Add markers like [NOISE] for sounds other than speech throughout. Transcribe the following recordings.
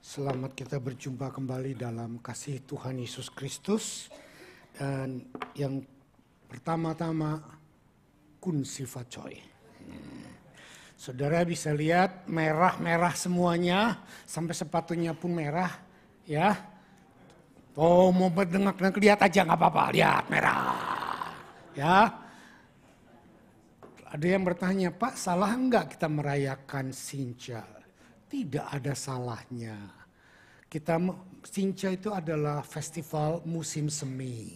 Selamat kita berjumpa kembali dalam kasih Tuhan Yesus Kristus. Dan yang pertama-tama kun sifat coy. Hmm. Saudara bisa lihat merah-merah semuanya, sampai sepatunya pun merah, ya. Oh mau berdengak dan lihat aja nggak apa-apa, lihat merah, ya. Ada yang bertanya, Pak salah nggak kita merayakan Sinjal? tidak ada salahnya. Kita Sinca itu adalah festival musim semi.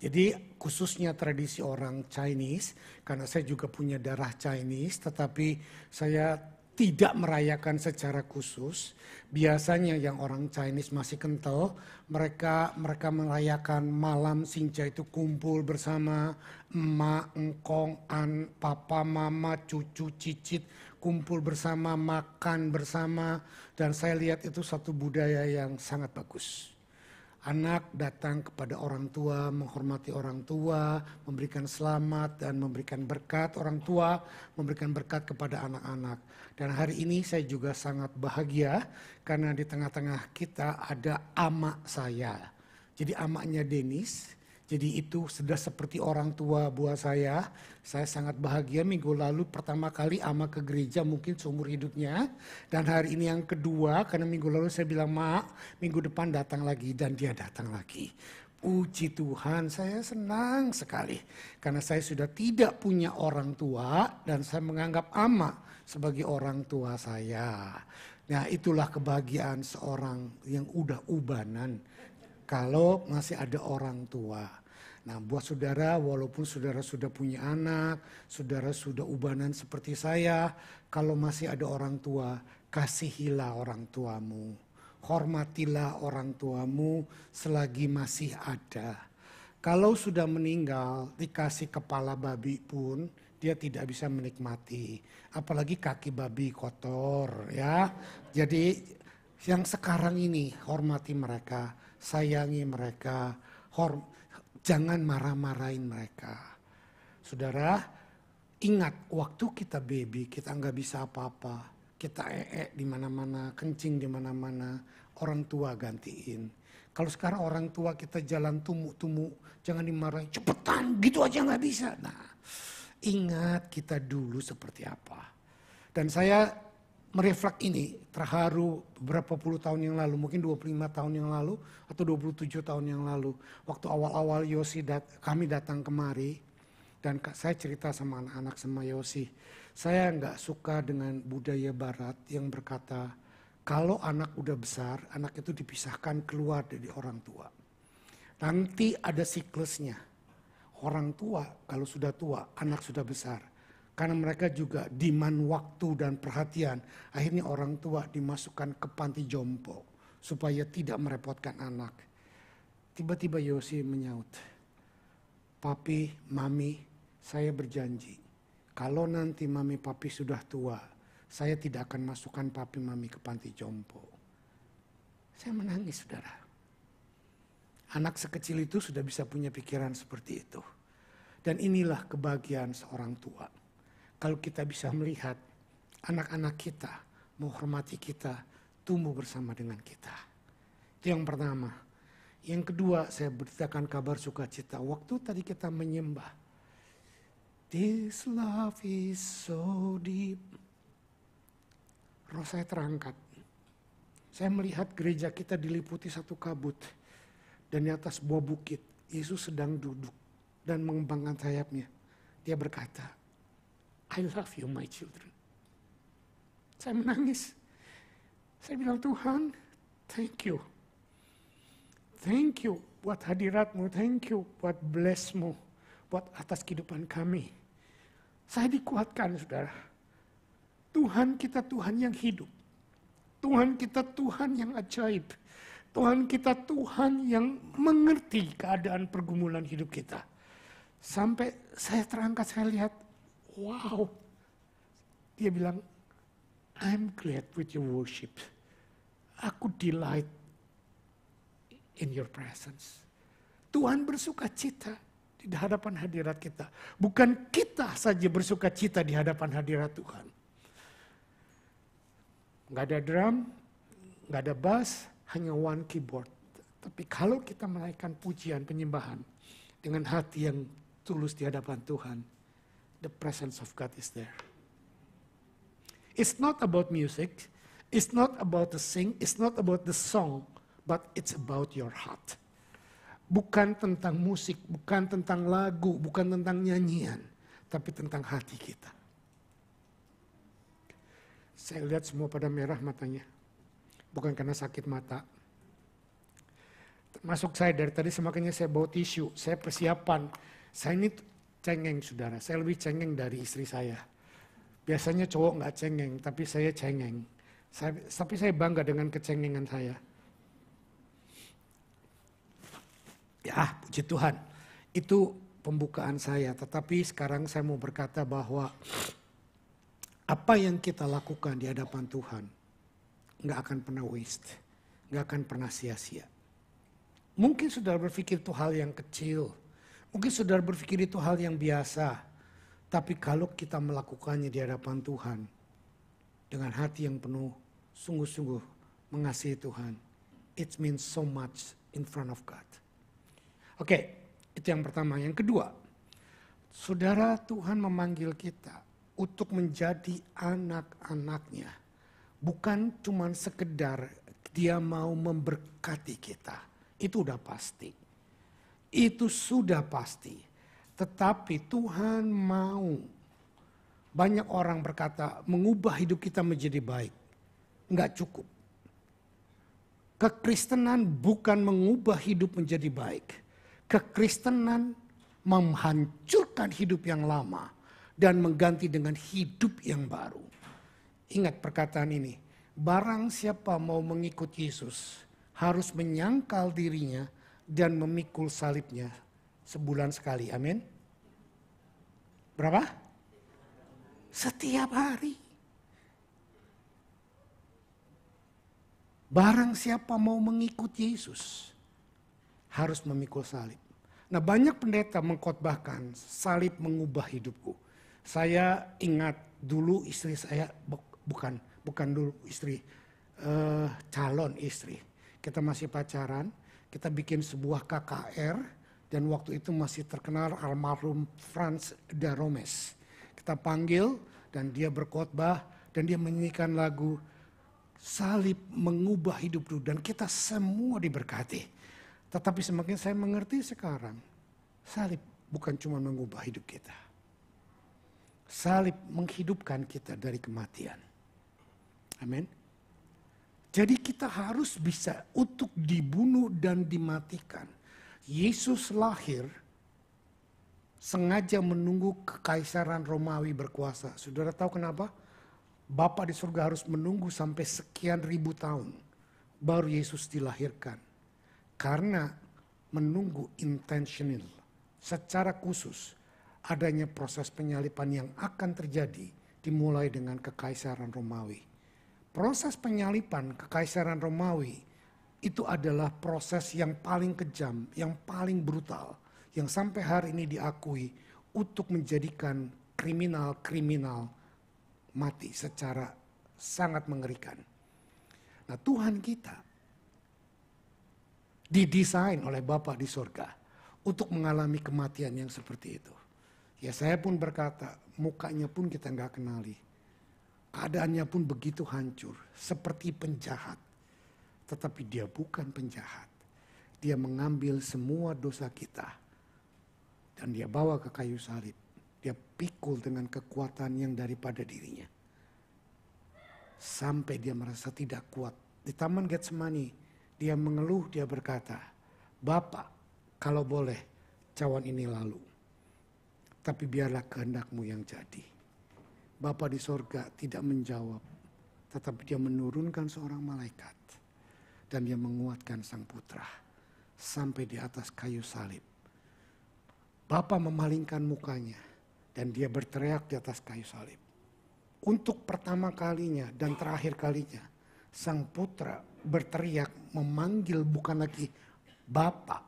Jadi khususnya tradisi orang Chinese, karena saya juga punya darah Chinese, tetapi saya tidak merayakan secara khusus. Biasanya yang orang Chinese masih kental, mereka mereka merayakan malam Sinca itu kumpul bersama emak, engkong, an, papa, mama, cucu, cicit, kumpul bersama, makan bersama, dan saya lihat itu satu budaya yang sangat bagus. Anak datang kepada orang tua, menghormati orang tua, memberikan selamat dan memberikan berkat orang tua, memberikan berkat kepada anak-anak. Dan hari ini saya juga sangat bahagia karena di tengah-tengah kita ada amak saya. Jadi amaknya Denis, jadi itu sudah seperti orang tua buat saya. Saya sangat bahagia minggu lalu pertama kali ama ke gereja mungkin seumur hidupnya. Dan hari ini yang kedua karena minggu lalu saya bilang, Mak minggu depan datang lagi dan dia datang lagi. Puji Tuhan, saya senang sekali karena saya sudah tidak punya orang tua dan saya menganggap ama sebagai orang tua saya. Nah, itulah kebahagiaan seorang yang udah ubanan kalau masih ada orang tua. Nah, buat saudara, walaupun saudara sudah punya anak, saudara sudah ubanan seperti saya, kalau masih ada orang tua, kasihilah orang tuamu. Hormatilah orang tuamu selagi masih ada. Kalau sudah meninggal, dikasih kepala babi pun, dia tidak bisa menikmati. Apalagi kaki babi kotor ya. Jadi yang sekarang ini hormati mereka, sayangi mereka, horm Jangan marah-marahin mereka. Saudara, ingat waktu kita baby kita nggak bisa apa-apa. Kita ee di mana-mana, kencing di mana-mana, orang tua gantiin. Kalau sekarang orang tua kita jalan tumu-tumu, jangan dimarahin, cepetan, gitu aja nggak bisa. Nah, ingat kita dulu seperti apa. Dan saya mereflek ini, terharu berapa puluh tahun yang lalu, mungkin 25 tahun yang lalu atau 27 tahun yang lalu. Waktu awal-awal Yosi dat kami datang kemari dan saya cerita sama anak-anak sama Yosi. Saya nggak suka dengan budaya barat yang berkata kalau anak udah besar, anak itu dipisahkan keluar dari orang tua. Nanti ada siklusnya. Orang tua kalau sudah tua, anak sudah besar karena mereka juga demand waktu dan perhatian. Akhirnya orang tua dimasukkan ke panti jompo supaya tidak merepotkan anak. Tiba-tiba Yosi menyaut, Papi, Mami, saya berjanji, kalau nanti Mami Papi sudah tua, saya tidak akan masukkan Papi Mami ke panti jompo. Saya menangis, saudara. Anak sekecil itu sudah bisa punya pikiran seperti itu. Dan inilah kebahagiaan seorang tua kalau kita bisa melihat anak-anak kita menghormati kita, tumbuh bersama dengan kita. Itu yang pertama. Yang kedua, saya beritakan kabar sukacita. Waktu tadi kita menyembah. This love is so deep. Roh saya terangkat. Saya melihat gereja kita diliputi satu kabut. Dan di atas buah bukit, Yesus sedang duduk dan mengembangkan sayapnya. Dia berkata, I love you my children. Saya menangis. Saya bilang, Tuhan, thank you. Thank you buat hadiratmu, thank you buat blessmu, buat atas kehidupan kami. Saya dikuatkan, saudara. Tuhan kita Tuhan yang hidup. Tuhan kita Tuhan yang ajaib. Tuhan kita Tuhan yang mengerti keadaan pergumulan hidup kita. Sampai saya terangkat, saya lihat wow. Dia bilang, I'm glad with your worship. Aku delight in your presence. Tuhan bersuka cita di hadapan hadirat kita. Bukan kita saja bersuka cita di hadapan hadirat Tuhan. Gak ada drum, gak ada bass, hanya one keyboard. Tapi kalau kita menaikkan pujian penyembahan dengan hati yang tulus di hadapan Tuhan, the presence of God is there. It's not about music, it's not about the sing, it's not about the song, but it's about your heart. Bukan tentang musik, bukan tentang lagu, bukan tentang nyanyian, tapi tentang hati kita. Saya lihat semua pada merah matanya. Bukan karena sakit mata. Masuk saya dari tadi semakinnya saya bawa tisu, saya persiapan. Saya ini Cengeng saudara, saya lebih cengeng dari istri saya. Biasanya cowok nggak cengeng, tapi saya cengeng. Saya, tapi saya bangga dengan kecengengan saya. Ya, puji Tuhan. Itu pembukaan saya. Tetapi sekarang saya mau berkata bahwa apa yang kita lakukan di hadapan Tuhan nggak akan pernah waste, nggak akan pernah sia-sia. Mungkin sudah berpikir itu hal yang kecil, Mungkin saudara berpikir itu hal yang biasa. Tapi kalau kita melakukannya di hadapan Tuhan dengan hati yang penuh sungguh-sungguh mengasihi Tuhan, it means so much in front of God. Oke, okay, itu yang pertama. Yang kedua, saudara Tuhan memanggil kita untuk menjadi anak-anaknya. Bukan cuma sekedar dia mau memberkati kita. Itu udah pasti. Itu sudah pasti. Tetapi Tuhan mau banyak orang berkata mengubah hidup kita menjadi baik. Enggak cukup. Kekristenan bukan mengubah hidup menjadi baik. Kekristenan menghancurkan hidup yang lama dan mengganti dengan hidup yang baru. Ingat perkataan ini, barang siapa mau mengikut Yesus harus menyangkal dirinya, dan memikul salibnya sebulan sekali. Amin. Berapa? Setiap hari. Barang siapa mau mengikut Yesus harus memikul salib. Nah, banyak pendeta mengkhotbahkan salib mengubah hidupku. Saya ingat dulu istri saya bukan bukan dulu istri uh, calon istri. Kita masih pacaran kita bikin sebuah KKR dan waktu itu masih terkenal almarhum Franz Daromes. Kita panggil dan dia berkhotbah dan dia menyanyikan lagu salib mengubah hidupku dan kita semua diberkati. Tetapi semakin saya mengerti sekarang, salib bukan cuma mengubah hidup kita. Salib menghidupkan kita dari kematian. Amin. Jadi kita harus bisa untuk dibunuh dan dimatikan. Yesus lahir sengaja menunggu kekaisaran Romawi berkuasa. Saudara tahu kenapa? Bapak di surga harus menunggu sampai sekian ribu tahun baru Yesus dilahirkan. Karena menunggu intentional, secara khusus adanya proses penyalipan yang akan terjadi dimulai dengan kekaisaran Romawi proses penyalipan kekaisaran Romawi itu adalah proses yang paling kejam, yang paling brutal, yang sampai hari ini diakui untuk menjadikan kriminal-kriminal mati secara sangat mengerikan. Nah Tuhan kita didesain oleh Bapa di surga untuk mengalami kematian yang seperti itu. Ya saya pun berkata, mukanya pun kita nggak kenali Keadaannya pun begitu hancur, seperti penjahat. Tetapi dia bukan penjahat. Dia mengambil semua dosa kita dan dia bawa ke kayu salib. Dia pikul dengan kekuatan yang daripada dirinya. Sampai dia merasa tidak kuat. Di taman Getsemani, dia mengeluh, dia berkata, Bapak, kalau boleh, cawan ini lalu. Tapi biarlah kehendakmu yang jadi. Bapa di sorga tidak menjawab, tetapi dia menurunkan seorang malaikat dan dia menguatkan sang putra sampai di atas kayu salib. Bapa memalingkan mukanya dan dia berteriak di atas kayu salib. Untuk pertama kalinya dan terakhir kalinya, sang putra berteriak memanggil bukan lagi Bapa,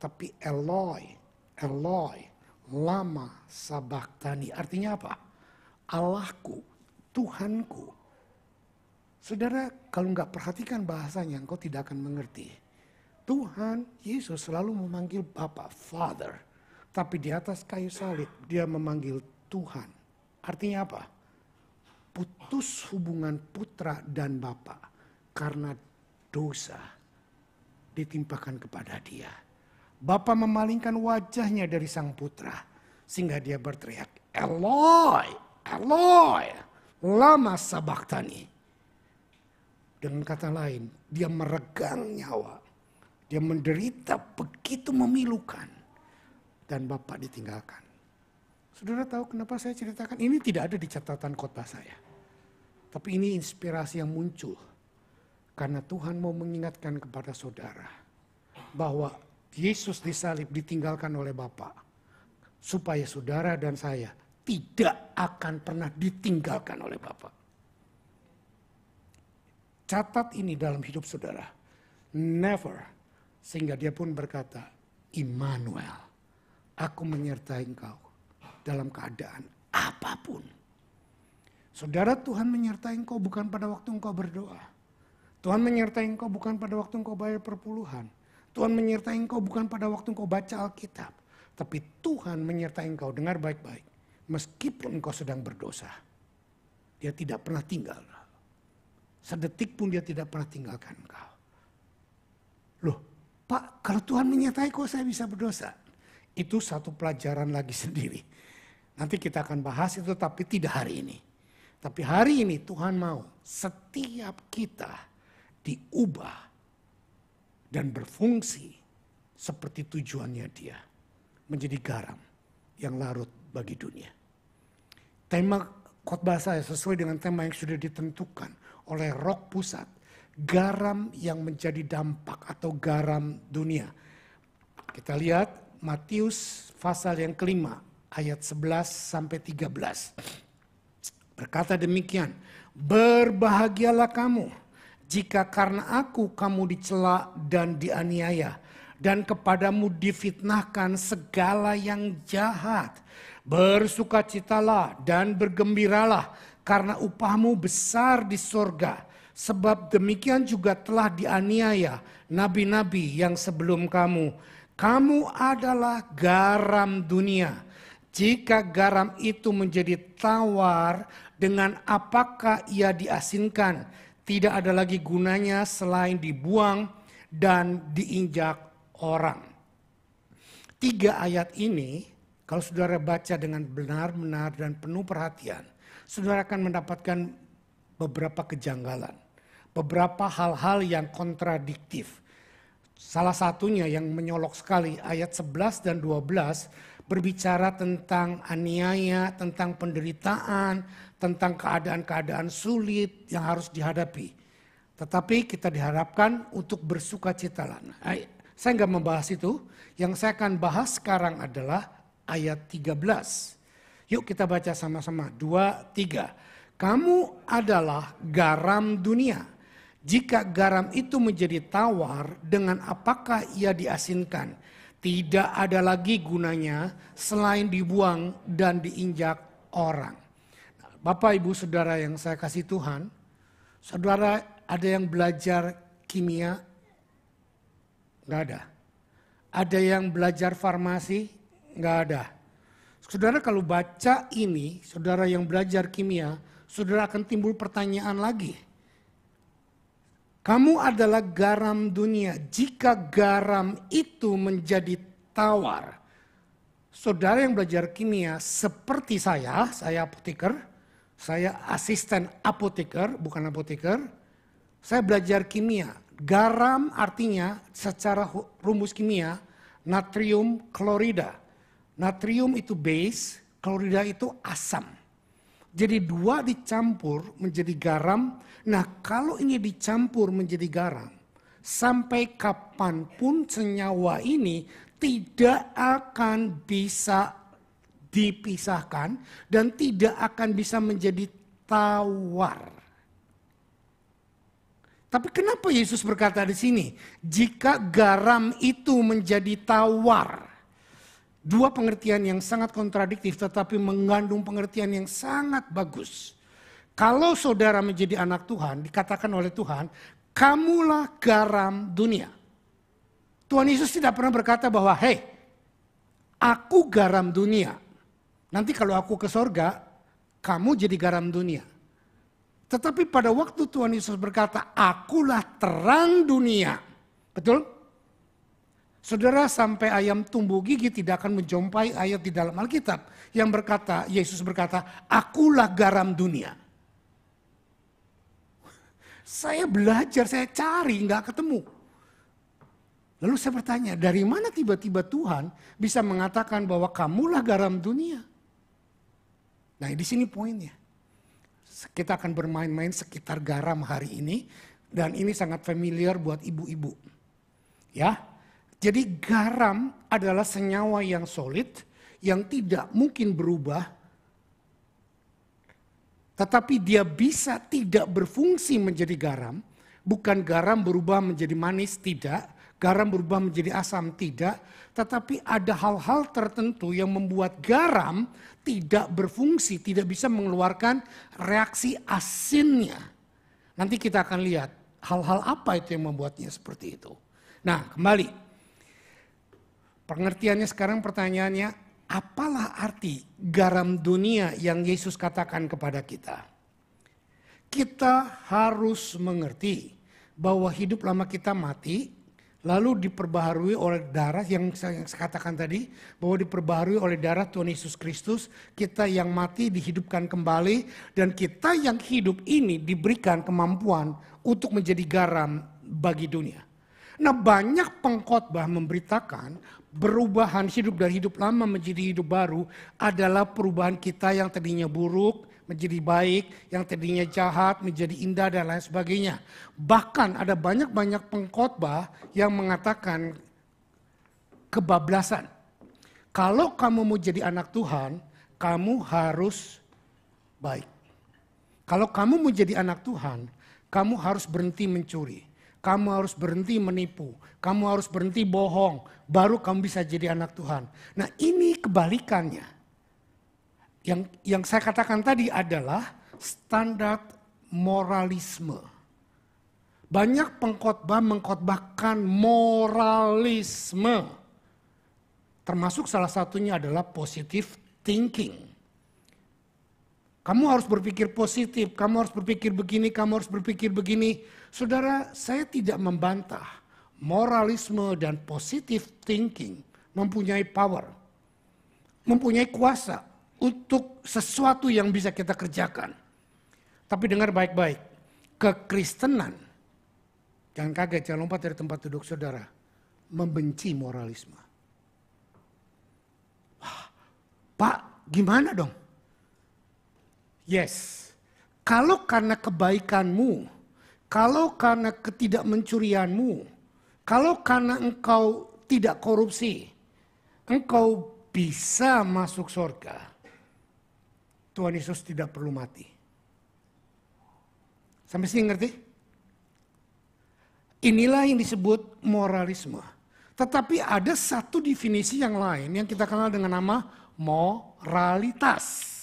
tapi Eloi, Eloi, lama Sabaktani. Artinya apa? Allahku, Tuhanku. Saudara, kalau nggak perhatikan bahasanya, engkau tidak akan mengerti. Tuhan Yesus selalu memanggil Bapa, Father. Tapi di atas kayu salib, dia memanggil Tuhan. Artinya apa? Putus hubungan putra dan bapa karena dosa ditimpakan kepada dia. Bapa memalingkan wajahnya dari sang putra sehingga dia berteriak, "Eloi, Aloy, lama sabaktani. Dengan kata lain, dia meregang nyawa. Dia menderita begitu memilukan. Dan Bapak ditinggalkan. Saudara tahu kenapa saya ceritakan? Ini tidak ada di catatan kota saya. Tapi ini inspirasi yang muncul. Karena Tuhan mau mengingatkan kepada saudara. Bahwa Yesus disalib ditinggalkan oleh Bapak. Supaya saudara dan saya tidak akan pernah ditinggalkan oleh Bapak. Catat ini dalam hidup saudara. Never. Sehingga dia pun berkata, Immanuel, aku menyertai engkau dalam keadaan apapun. Saudara Tuhan menyertai engkau bukan pada waktu engkau berdoa. Tuhan menyertai engkau bukan pada waktu engkau bayar perpuluhan. Tuhan menyertai engkau bukan pada waktu engkau baca Alkitab. Tapi Tuhan menyertai engkau, dengar baik-baik. Meskipun engkau sedang berdosa, dia tidak pernah tinggal. Sedetik pun dia tidak pernah tinggalkan engkau. Loh, Pak, kalau Tuhan menyatai kok saya bisa berdosa? Itu satu pelajaran lagi sendiri. Nanti kita akan bahas itu tapi tidak hari ini. Tapi hari ini Tuhan mau setiap kita diubah dan berfungsi seperti tujuannya dia. Menjadi garam yang larut bagi dunia. Tema khotbah saya sesuai dengan tema yang sudah ditentukan oleh Rock Pusat, garam yang menjadi dampak atau garam dunia. Kita lihat Matius pasal yang kelima ayat 11 sampai 13. Berkata demikian, berbahagialah kamu jika karena aku kamu dicela dan dianiaya dan kepadamu difitnahkan segala yang jahat. Bersukacitalah dan bergembiralah karena upahmu besar di sorga. Sebab demikian juga telah dianiaya nabi-nabi yang sebelum kamu. Kamu adalah garam dunia. Jika garam itu menjadi tawar, dengan apakah ia diasinkan? Tidak ada lagi gunanya selain dibuang dan diinjak orang. Tiga ayat ini, kalau saudara baca dengan benar-benar dan penuh perhatian, saudara akan mendapatkan beberapa kejanggalan, beberapa hal-hal yang kontradiktif. Salah satunya yang menyolok sekali ayat 11 dan 12 berbicara tentang aniaya, tentang penderitaan, tentang keadaan-keadaan sulit yang harus dihadapi. Tetapi kita diharapkan untuk bersuka cita. Saya nggak membahas itu. Yang saya akan bahas sekarang adalah ayat 13. Yuk kita baca sama-sama. Dua, tiga. Kamu adalah garam dunia. Jika garam itu menjadi tawar, dengan apakah ia diasinkan? Tidak ada lagi gunanya selain dibuang dan diinjak orang. Bapak, Ibu, Saudara yang saya kasih Tuhan, Saudara ada yang belajar kimia, nggak ada. Ada yang belajar farmasi, nggak ada. Saudara kalau baca ini, saudara yang belajar kimia, saudara akan timbul pertanyaan lagi. Kamu adalah garam dunia. Jika garam itu menjadi tawar, saudara yang belajar kimia seperti saya, saya apoteker, saya asisten apoteker, bukan apoteker, saya belajar kimia. Garam artinya secara rumus kimia natrium klorida. Natrium itu base, klorida itu asam. Jadi dua dicampur menjadi garam. Nah kalau ini dicampur menjadi garam, sampai kapanpun senyawa ini tidak akan bisa dipisahkan dan tidak akan bisa menjadi tawar. Tapi kenapa Yesus berkata di sini, jika garam itu menjadi tawar? Dua pengertian yang sangat kontradiktif tetapi mengandung pengertian yang sangat bagus. Kalau saudara menjadi anak Tuhan, dikatakan oleh Tuhan, kamulah garam dunia. Tuhan Yesus tidak pernah berkata bahwa, hei, aku garam dunia. Nanti kalau aku ke sorga, kamu jadi garam dunia. Tetapi pada waktu Tuhan Yesus berkata, "Akulah terang dunia." Betul? Saudara, sampai ayam tumbuh gigi tidak akan menjumpai ayat di dalam Alkitab yang berkata, Yesus berkata, "Akulah garam dunia." Saya belajar, saya cari, nggak ketemu. Lalu saya bertanya, dari mana tiba-tiba Tuhan bisa mengatakan bahwa kamulah garam dunia? Nah, di sini poinnya kita akan bermain-main sekitar garam hari ini dan ini sangat familiar buat ibu-ibu. Ya. Jadi garam adalah senyawa yang solid yang tidak mungkin berubah tetapi dia bisa tidak berfungsi menjadi garam, bukan garam berubah menjadi manis tidak, garam berubah menjadi asam tidak, tetapi ada hal-hal tertentu yang membuat garam tidak berfungsi, tidak bisa mengeluarkan reaksi asinnya. Nanti kita akan lihat hal-hal apa itu yang membuatnya seperti itu. Nah, kembali. Pengertiannya sekarang pertanyaannya, apalah arti garam dunia yang Yesus katakan kepada kita? Kita harus mengerti bahwa hidup lama kita mati, lalu diperbaharui oleh darah yang saya katakan tadi bahwa diperbaharui oleh darah Tuhan Yesus Kristus kita yang mati dihidupkan kembali dan kita yang hidup ini diberikan kemampuan untuk menjadi garam bagi dunia. Nah banyak pengkhotbah memberitakan perubahan hidup dari hidup lama menjadi hidup baru adalah perubahan kita yang tadinya buruk menjadi baik, yang tadinya jahat menjadi indah dan lain sebagainya. Bahkan ada banyak-banyak pengkhotbah yang mengatakan kebablasan. Kalau kamu mau jadi anak Tuhan, kamu harus baik. Kalau kamu mau jadi anak Tuhan, kamu harus berhenti mencuri. Kamu harus berhenti menipu. Kamu harus berhenti bohong. Baru kamu bisa jadi anak Tuhan. Nah ini kebalikannya yang yang saya katakan tadi adalah standar moralisme. Banyak pengkhotbah mengkhotbahkan moralisme. Termasuk salah satunya adalah positive thinking. Kamu harus berpikir positif, kamu harus berpikir begini, kamu harus berpikir begini. Saudara, saya tidak membantah moralisme dan positive thinking mempunyai power, mempunyai kuasa untuk sesuatu yang bisa kita kerjakan. Tapi dengar baik-baik, kekristenan, jangan kaget, jangan lompat dari tempat duduk saudara, membenci moralisme. Wah, Pak, gimana dong? Yes, kalau karena kebaikanmu, kalau karena ketidakmencurianmu, kalau karena engkau tidak korupsi, engkau bisa masuk surga. Tuhan Yesus tidak perlu mati. Sampai sini ngerti? Inilah yang disebut moralisme. Tetapi ada satu definisi yang lain yang kita kenal dengan nama moralitas.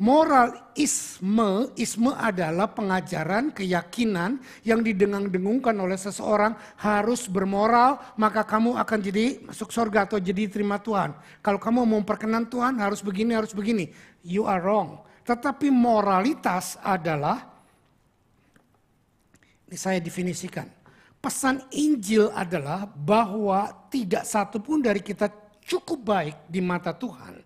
Moralisme, isme adalah pengajaran, keyakinan yang didengang-dengungkan oleh seseorang harus bermoral, maka kamu akan jadi masuk surga atau jadi terima Tuhan. Kalau kamu mau memperkenan Tuhan harus begini, harus begini. You are wrong. Tetapi moralitas adalah, ini saya definisikan, pesan Injil adalah bahwa tidak satu pun dari kita cukup baik di mata Tuhan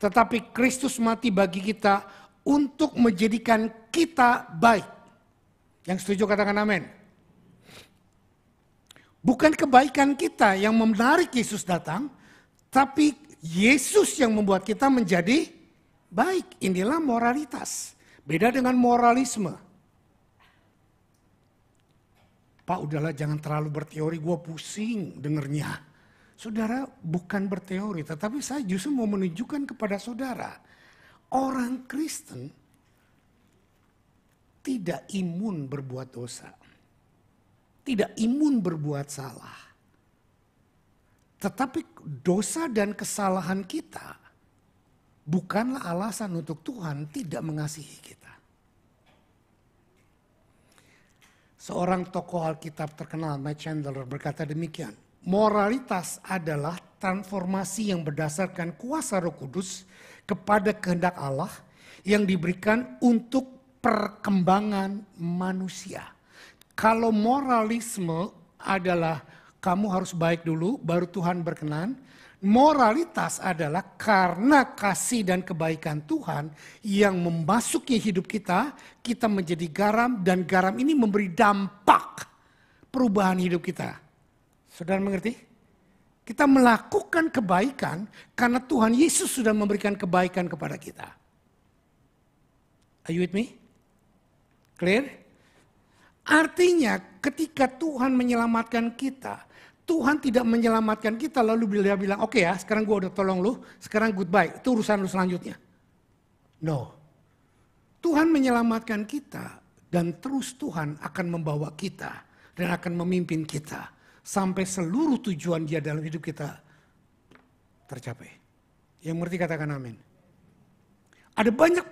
tetapi Kristus mati bagi kita untuk menjadikan kita baik. Yang setuju katakan amin. Bukan kebaikan kita yang menarik Yesus datang, tapi Yesus yang membuat kita menjadi baik. Inilah moralitas. Beda dengan moralisme. Pak udahlah jangan terlalu berteori, gue pusing dengernya. Saudara bukan berteori, tetapi saya justru mau menunjukkan kepada saudara, orang Kristen tidak imun berbuat dosa. Tidak imun berbuat salah. Tetapi dosa dan kesalahan kita bukanlah alasan untuk Tuhan tidak mengasihi kita. Seorang tokoh Alkitab terkenal, Matt Chandler berkata demikian moralitas adalah transformasi yang berdasarkan kuasa Roh Kudus kepada kehendak Allah yang diberikan untuk perkembangan manusia. Kalau moralisme adalah kamu harus baik dulu baru Tuhan berkenan, moralitas adalah karena kasih dan kebaikan Tuhan yang memasuki hidup kita, kita menjadi garam dan garam ini memberi dampak perubahan hidup kita. Saudara mengerti? Kita melakukan kebaikan karena Tuhan Yesus sudah memberikan kebaikan kepada kita. Are you with me? Clear? Artinya ketika Tuhan menyelamatkan kita, Tuhan tidak menyelamatkan kita lalu dia bilang, oke okay ya sekarang gue udah tolong lu, sekarang goodbye, itu urusan lu selanjutnya. No. Tuhan menyelamatkan kita dan terus Tuhan akan membawa kita dan akan memimpin kita sampai seluruh tujuan dia dalam hidup kita tercapai. Yang mengerti katakan amin. Ada banyak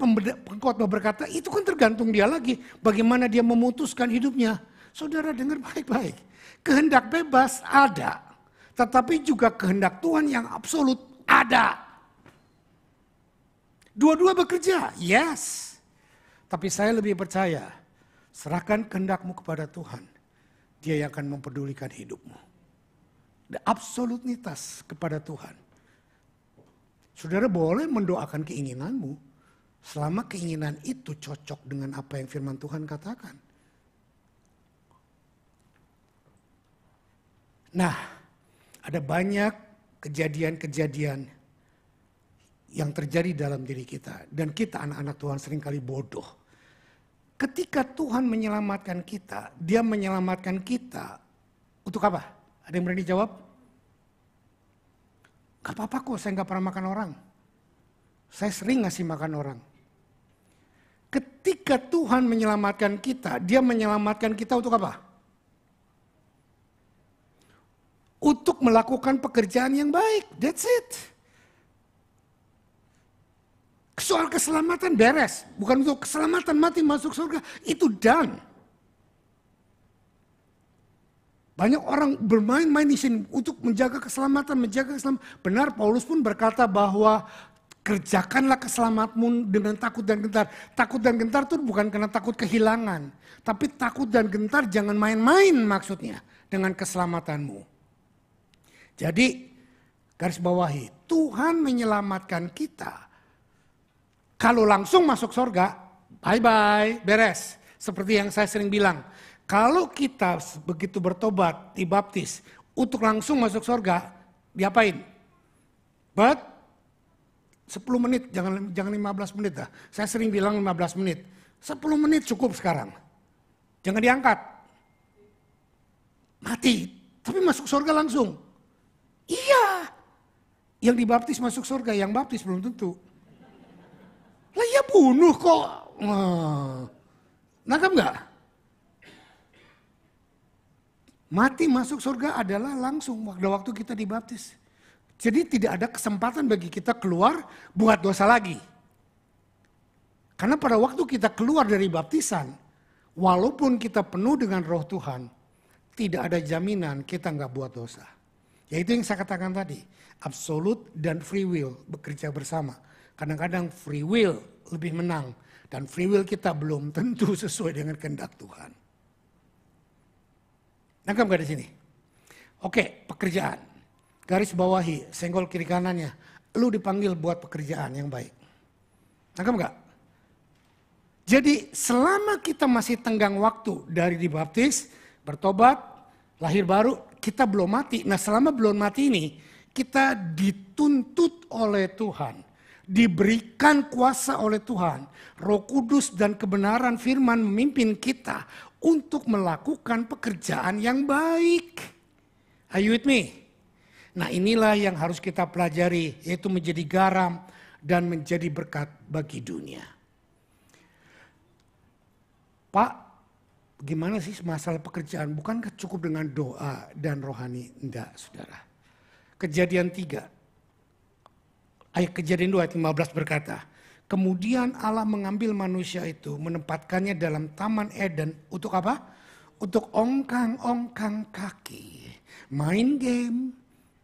pengkhotbah berkata, itu kan tergantung dia lagi. Bagaimana dia memutuskan hidupnya. Saudara dengar baik-baik. Kehendak bebas ada. Tetapi juga kehendak Tuhan yang absolut ada. Dua-dua bekerja, yes. Tapi saya lebih percaya, serahkan kehendakmu kepada Tuhan dia yang akan mempedulikan hidupmu. Absolutitas kepada Tuhan. Saudara boleh mendoakan keinginanmu selama keinginan itu cocok dengan apa yang firman Tuhan katakan. Nah, ada banyak kejadian-kejadian yang terjadi dalam diri kita. Dan kita anak-anak Tuhan seringkali bodoh Ketika Tuhan menyelamatkan kita, Dia menyelamatkan kita untuk apa? Ada yang berani jawab? Gak apa-apa kok, saya nggak pernah makan orang. Saya sering ngasih makan orang. Ketika Tuhan menyelamatkan kita, Dia menyelamatkan kita untuk apa? Untuk melakukan pekerjaan yang baik. That's it. Soal keselamatan beres, bukan untuk keselamatan mati masuk surga, itu done. Banyak orang bermain-main di sini untuk menjaga keselamatan, menjaga keselamatan. Benar, Paulus pun berkata bahwa kerjakanlah keselamatanmu dengan takut dan gentar. Takut dan gentar itu bukan karena takut kehilangan. Tapi takut dan gentar jangan main-main maksudnya dengan keselamatanmu. Jadi, garis bawahi, Tuhan menyelamatkan kita kalau langsung masuk sorga, bye-bye, beres. Seperti yang saya sering bilang, kalau kita begitu bertobat, dibaptis, untuk langsung masuk sorga, diapain? But 10 menit, jangan jangan 15 menit dah. Saya sering bilang 15 menit. 10 menit cukup sekarang. Jangan diangkat. Mati. Tapi masuk surga langsung. Iya. Yang dibaptis masuk surga, yang baptis belum tentu. Lah ya bunuh kok. Nangkap nggak? Mati masuk surga adalah langsung pada waktu kita dibaptis. Jadi tidak ada kesempatan bagi kita keluar buat dosa lagi. Karena pada waktu kita keluar dari baptisan, walaupun kita penuh dengan roh Tuhan, tidak ada jaminan kita nggak buat dosa. Yaitu yang saya katakan tadi, absolut dan free will bekerja bersama kadang-kadang free will lebih menang. Dan free will kita belum tentu [LAUGHS] sesuai dengan kehendak Tuhan. Nangkap gak di sini? Oke, pekerjaan. Garis bawahi, senggol kiri kanannya. Lu dipanggil buat pekerjaan yang baik. Nangkap gak? Jadi selama kita masih tenggang waktu dari dibaptis, bertobat, lahir baru, kita belum mati. Nah selama belum mati ini, kita dituntut oleh Tuhan diberikan kuasa oleh Tuhan. Roh Kudus dan kebenaran firman memimpin kita untuk melakukan pekerjaan yang baik. Are you with me? Nah inilah yang harus kita pelajari yaitu menjadi garam dan menjadi berkat bagi dunia. Pak, gimana sih masalah pekerjaan? Bukankah cukup dengan doa dan rohani? Enggak, saudara. Kejadian tiga, Ayat kejadian 2 ayat 15 berkata, Kemudian Allah mengambil manusia itu, menempatkannya dalam taman Eden. Untuk apa? Untuk ongkang-ongkang kaki. Main game,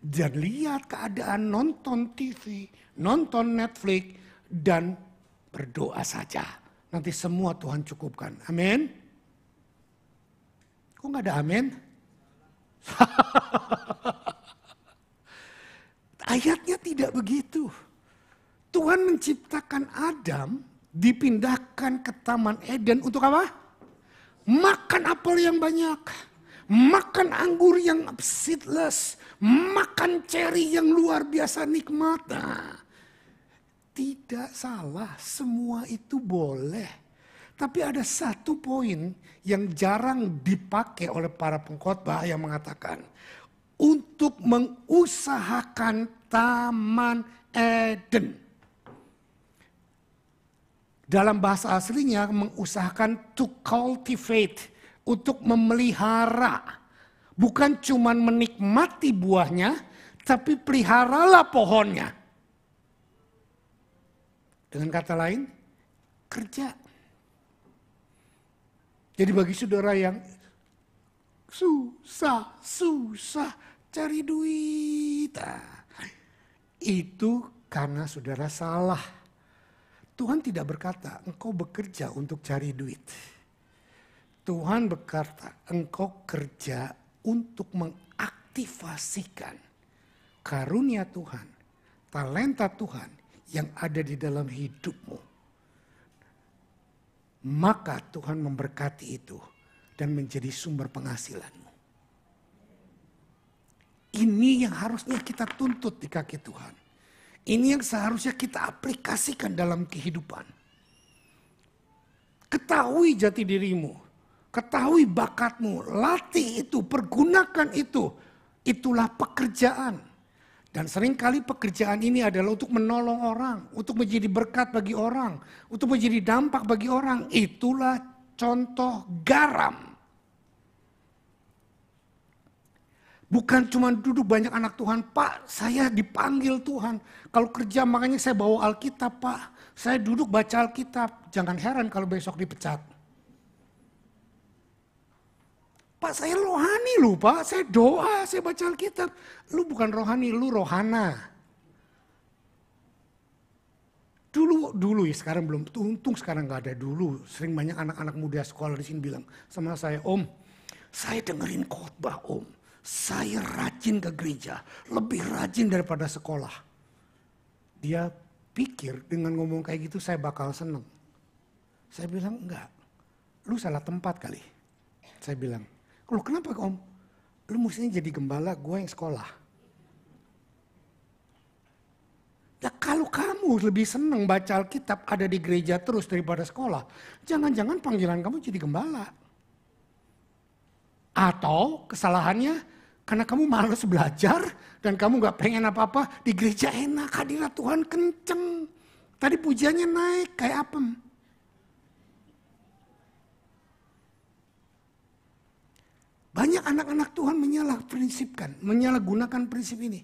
dan lihat keadaan nonton TV, nonton Netflix, dan berdoa saja. Nanti semua Tuhan cukupkan. Amin. Kok gak ada amin? [LAUGHS] Ayatnya tidak begitu. Tuhan menciptakan Adam, dipindahkan ke Taman Eden untuk apa? Makan apel yang banyak. Makan anggur yang seedless. Makan ceri yang luar biasa nikmat. Nah, tidak salah, semua itu boleh. Tapi ada satu poin yang jarang dipakai oleh para pengkhotbah yang mengatakan, untuk mengusahakan Taman Eden. Dalam bahasa aslinya mengusahakan to cultivate, untuk memelihara. Bukan cuma menikmati buahnya, tapi peliharalah pohonnya. Dengan kata lain, kerja. Jadi bagi saudara yang susah, susah cari duit. Ah. Itu karena saudara salah. Tuhan tidak berkata, engkau bekerja untuk cari duit. Tuhan berkata, engkau kerja untuk mengaktifasikan karunia Tuhan, talenta Tuhan yang ada di dalam hidupmu maka Tuhan memberkati itu dan menjadi sumber penghasilan. Ini yang harusnya kita tuntut di kaki Tuhan. Ini yang seharusnya kita aplikasikan dalam kehidupan. Ketahui jati dirimu, ketahui bakatmu, latih itu, pergunakan itu. Itulah pekerjaan. Dan seringkali pekerjaan ini adalah untuk menolong orang, untuk menjadi berkat bagi orang, untuk menjadi dampak bagi orang. Itulah contoh garam Bukan cuma duduk banyak anak Tuhan, Pak, saya dipanggil Tuhan. Kalau kerja makanya saya bawa Alkitab, Pak. Saya duduk baca Alkitab. Jangan heran kalau besok dipecat. Pak, saya rohani lho Pak. Saya doa, saya baca Alkitab. Lu bukan rohani, lu rohana. Dulu, dulu ya sekarang belum, untung sekarang gak ada dulu. Sering banyak anak-anak muda sekolah di sini bilang sama saya, Om, saya dengerin khotbah Om saya rajin ke gereja, lebih rajin daripada sekolah. Dia pikir dengan ngomong kayak gitu saya bakal seneng. Saya bilang enggak, lu salah tempat kali. Saya bilang, lu kenapa om? Lu mestinya jadi gembala gue yang sekolah. Ya kalau kamu lebih seneng baca Alkitab ada di gereja terus daripada sekolah, jangan-jangan panggilan kamu jadi gembala. Atau kesalahannya karena kamu males belajar dan kamu gak pengen apa-apa, di gereja enak, hadirat Tuhan kenceng. Tadi pujiannya naik kayak apa? Banyak anak-anak Tuhan menyalahprinsipkan, menyalahgunakan prinsip ini.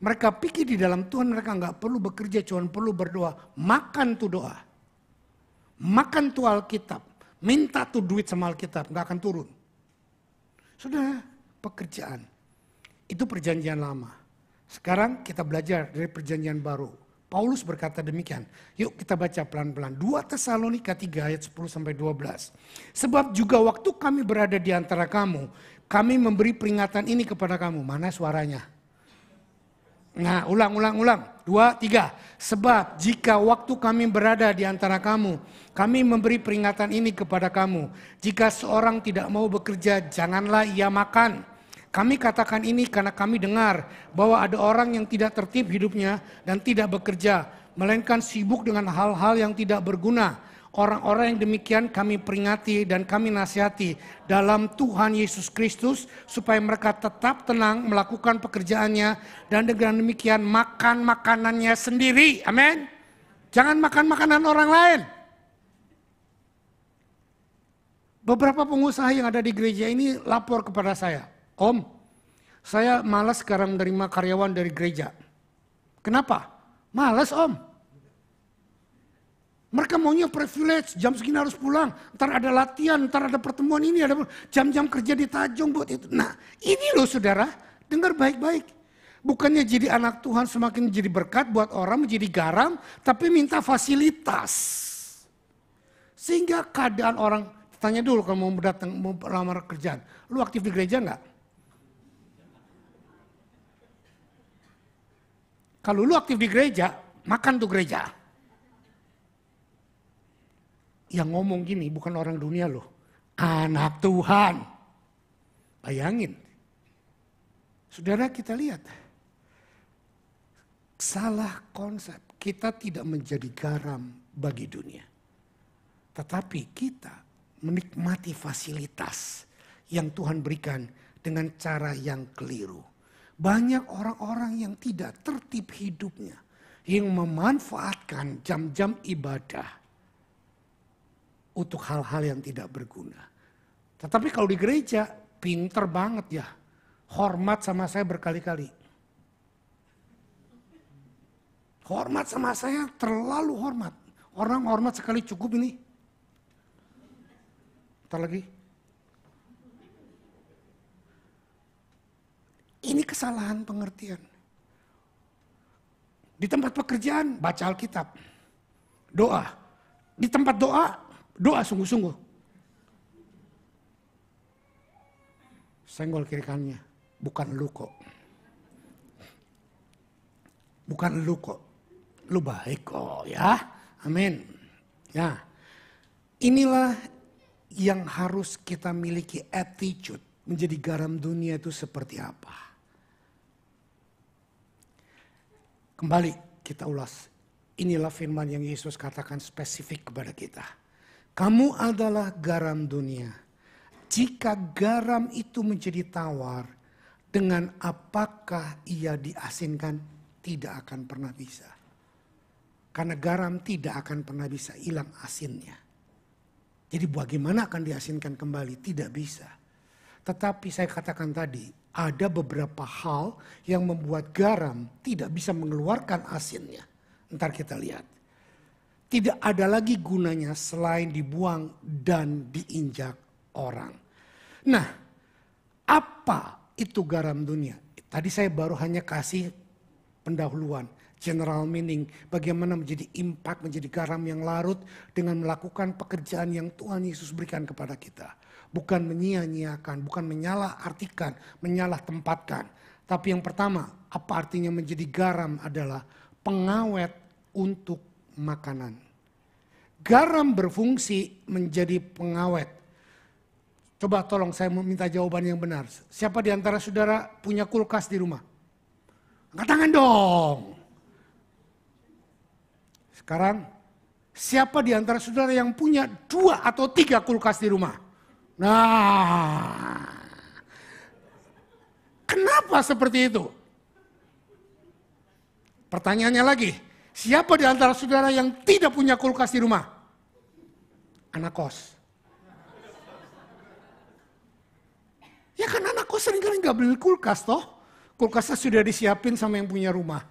Mereka pikir di dalam Tuhan mereka nggak perlu bekerja, cuma perlu berdoa. Makan tuh doa. Makan tuh Alkitab. Minta tuh duit sama Alkitab, nggak akan turun. Sudah pekerjaan. Itu perjanjian lama. Sekarang kita belajar dari perjanjian baru. Paulus berkata demikian. Yuk kita baca pelan-pelan. 2 Tesalonika 3 ayat 10 sampai 12. Sebab juga waktu kami berada di antara kamu, kami memberi peringatan ini kepada kamu. Mana suaranya? Nah, ulang, ulang, ulang. Dua, tiga. Sebab jika waktu kami berada di antara kamu, kami memberi peringatan ini kepada kamu. Jika seorang tidak mau bekerja, janganlah ia makan. Kami katakan ini karena kami dengar bahwa ada orang yang tidak tertib hidupnya dan tidak bekerja, melainkan sibuk dengan hal-hal yang tidak berguna. Orang-orang yang demikian kami peringati dan kami nasihati dalam Tuhan Yesus Kristus supaya mereka tetap tenang melakukan pekerjaannya dan dengan demikian makan makanannya sendiri. Amin. Jangan makan makanan orang lain. Beberapa pengusaha yang ada di gereja ini lapor kepada saya. Om, saya malas sekarang menerima karyawan dari gereja. Kenapa? Malas om. Mereka maunya privilege, jam segini harus pulang, ntar ada latihan, ntar ada pertemuan ini, ada jam-jam kerja di Tajung buat itu. Nah ini loh saudara, dengar baik-baik. Bukannya jadi anak Tuhan semakin jadi berkat buat orang, menjadi garam, tapi minta fasilitas. Sehingga keadaan orang, tanya dulu kalau mau datang, mau lamar kerjaan, lu aktif di gereja nggak? Kalau lu aktif di gereja, makan tuh gereja. Yang ngomong gini bukan orang dunia loh. Anak Tuhan. Bayangin. Saudara kita lihat. Salah konsep. Kita tidak menjadi garam bagi dunia. Tetapi kita menikmati fasilitas yang Tuhan berikan dengan cara yang keliru. Banyak orang-orang yang tidak tertib hidupnya. Yang memanfaatkan jam-jam ibadah. Untuk hal-hal yang tidak berguna. Tetapi kalau di gereja, pinter banget ya. Hormat sama saya berkali-kali. Hormat sama saya terlalu hormat. Orang hormat sekali cukup ini. Ntar lagi. Ini kesalahan pengertian. Di tempat pekerjaan, baca Alkitab. Doa. Di tempat doa, doa sungguh-sungguh. Senggol kiri kanannya, bukan lu kok. Bukan lu kok. Lu baik kok ya. Amin. Ya. Inilah yang harus kita miliki attitude menjadi garam dunia itu seperti apa. Kembali kita ulas. Inilah firman yang Yesus katakan spesifik kepada kita. Kamu adalah garam dunia. Jika garam itu menjadi tawar, dengan apakah ia diasinkan tidak akan pernah bisa. Karena garam tidak akan pernah bisa hilang asinnya. Jadi bagaimana akan diasinkan kembali? Tidak bisa. Tetapi saya katakan tadi, ada beberapa hal yang membuat garam tidak bisa mengeluarkan asinnya. Ntar kita lihat. Tidak ada lagi gunanya selain dibuang dan diinjak orang. Nah, apa itu garam dunia? Tadi saya baru hanya kasih pendahuluan general meaning, bagaimana menjadi impact, menjadi garam yang larut dengan melakukan pekerjaan yang Tuhan Yesus berikan kepada kita bukan menyia-nyiakan, bukan menyalah artikan, menyalah tempatkan. Tapi yang pertama, apa artinya menjadi garam adalah pengawet untuk makanan. Garam berfungsi menjadi pengawet. Coba tolong saya minta jawaban yang benar. Siapa di antara saudara punya kulkas di rumah? Angkat tangan dong. Sekarang, siapa di antara saudara yang punya dua atau tiga kulkas di rumah? Nah, kenapa seperti itu? Pertanyaannya lagi, siapa di antara saudara yang tidak punya kulkas di rumah? Anak kos. Ya kan anak kos seringkali nggak beli kulkas toh. Kulkasnya sudah disiapin sama yang punya rumah.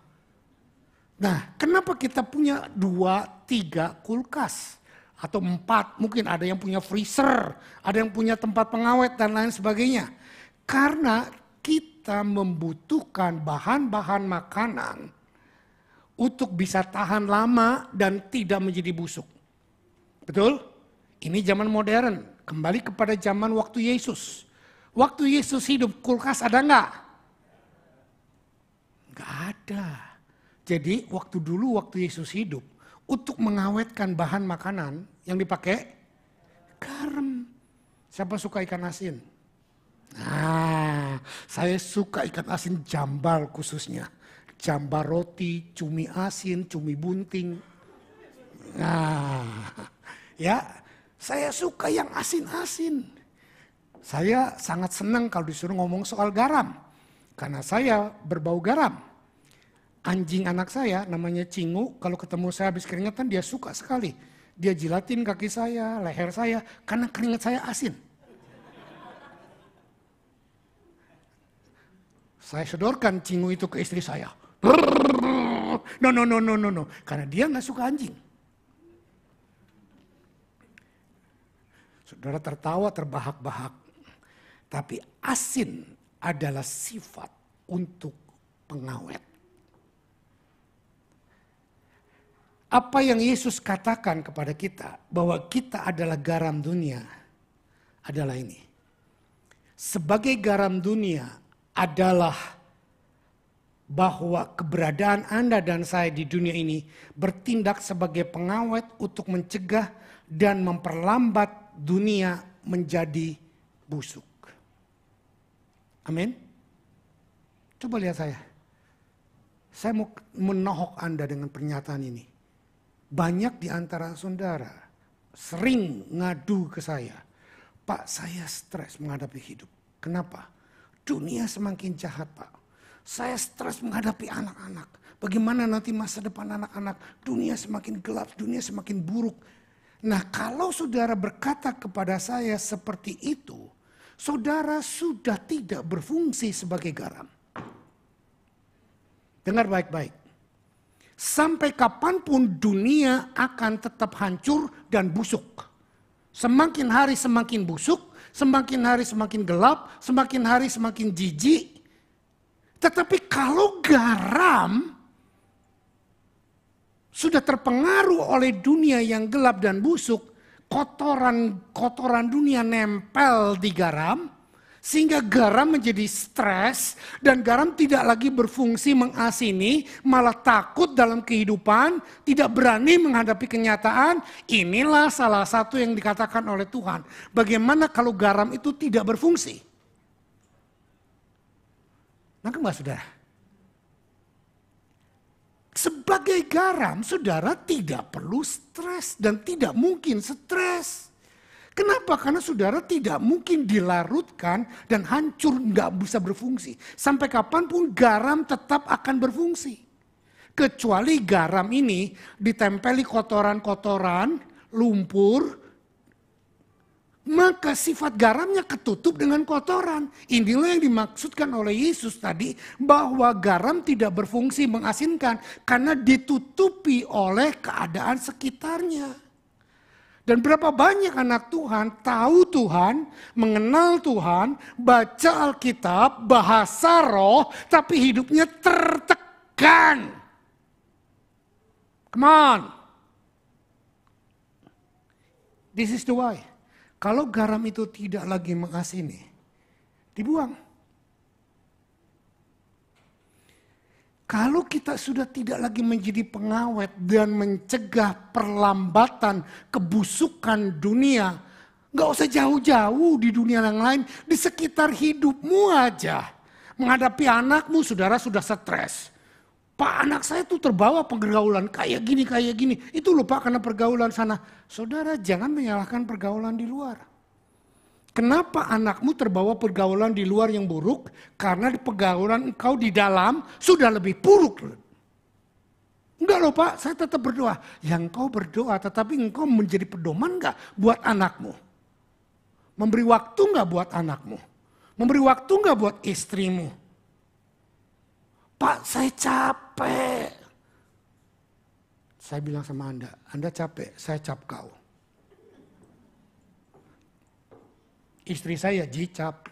Nah, kenapa kita punya dua, tiga kulkas? atau empat, mungkin ada yang punya freezer, ada yang punya tempat pengawet dan lain sebagainya. Karena kita membutuhkan bahan-bahan makanan untuk bisa tahan lama dan tidak menjadi busuk. Betul? Ini zaman modern, kembali kepada zaman waktu Yesus. Waktu Yesus hidup, kulkas ada enggak? Enggak ada. Jadi waktu dulu waktu Yesus hidup, untuk mengawetkan bahan makanan yang dipakai garam. Siapa suka ikan asin? Nah, saya suka ikan asin jambal khususnya. Jambal roti, cumi asin, cumi bunting. Nah, ya, saya suka yang asin-asin. Saya sangat senang kalau disuruh ngomong soal garam. Karena saya berbau garam anjing anak saya namanya Cingu kalau ketemu saya habis keringetan dia suka sekali. Dia jilatin kaki saya, leher saya karena keringat saya asin. Saya sedorkan Cingu itu ke istri saya. No no no no no no karena dia nggak suka anjing. Saudara tertawa terbahak-bahak. Tapi asin adalah sifat untuk pengawet. Apa yang Yesus katakan kepada kita bahwa kita adalah garam dunia adalah ini. Sebagai garam dunia adalah bahwa keberadaan Anda dan saya di dunia ini bertindak sebagai pengawet untuk mencegah dan memperlambat dunia menjadi busuk. Amin. Coba lihat saya. Saya mau menohok Anda dengan pernyataan ini banyak di antara saudara sering ngadu ke saya, Pak saya stres menghadapi hidup. Kenapa? Dunia semakin jahat Pak. Saya stres menghadapi anak-anak. Bagaimana nanti masa depan anak-anak? Dunia semakin gelap, dunia semakin buruk. Nah kalau saudara berkata kepada saya seperti itu, saudara sudah tidak berfungsi sebagai garam. Dengar baik-baik. Sampai kapanpun dunia akan tetap hancur dan busuk. Semakin hari semakin busuk, semakin hari semakin gelap, semakin hari semakin jijik. Tetapi kalau garam sudah terpengaruh oleh dunia yang gelap dan busuk, kotoran-kotoran dunia nempel di garam, sehingga garam menjadi stres dan garam tidak lagi berfungsi mengasini, malah takut dalam kehidupan, tidak berani menghadapi kenyataan. Inilah salah satu yang dikatakan oleh Tuhan. Bagaimana kalau garam itu tidak berfungsi? Nangkep nggak saudara? Sebagai garam, saudara tidak perlu stres dan tidak mungkin stres. Kenapa? Karena saudara tidak mungkin dilarutkan dan hancur nggak bisa berfungsi. Sampai kapanpun garam tetap akan berfungsi. Kecuali garam ini ditempeli kotoran-kotoran, lumpur, maka sifat garamnya ketutup dengan kotoran. Inilah yang dimaksudkan oleh Yesus tadi bahwa garam tidak berfungsi mengasinkan karena ditutupi oleh keadaan sekitarnya. Dan berapa banyak anak Tuhan tahu Tuhan, mengenal Tuhan, baca Alkitab, bahasa roh, tapi hidupnya tertekan. Come on. This is the why. Kalau garam itu tidak lagi mengasini, dibuang. Kalau kita sudah tidak lagi menjadi pengawet dan mencegah perlambatan kebusukan dunia, nggak usah jauh-jauh di dunia yang lain, di sekitar hidupmu aja. Menghadapi anakmu, saudara sudah stres. Pak anak saya tuh terbawa pergaulan kayak gini, kayak gini. Itu lupa karena pergaulan sana. Saudara jangan menyalahkan pergaulan di luar. Kenapa anakmu terbawa pergaulan di luar yang buruk? Karena pergaulan engkau di dalam sudah lebih buruk. Enggak loh pak, saya tetap berdoa. Yang engkau berdoa, tetapi engkau menjadi pedoman enggak buat anakmu? Memberi waktu enggak buat anakmu? Memberi waktu enggak buat istrimu? Pak, saya capek. Saya bilang sama Anda, Anda capek, saya cap kau. Istri saya jicap.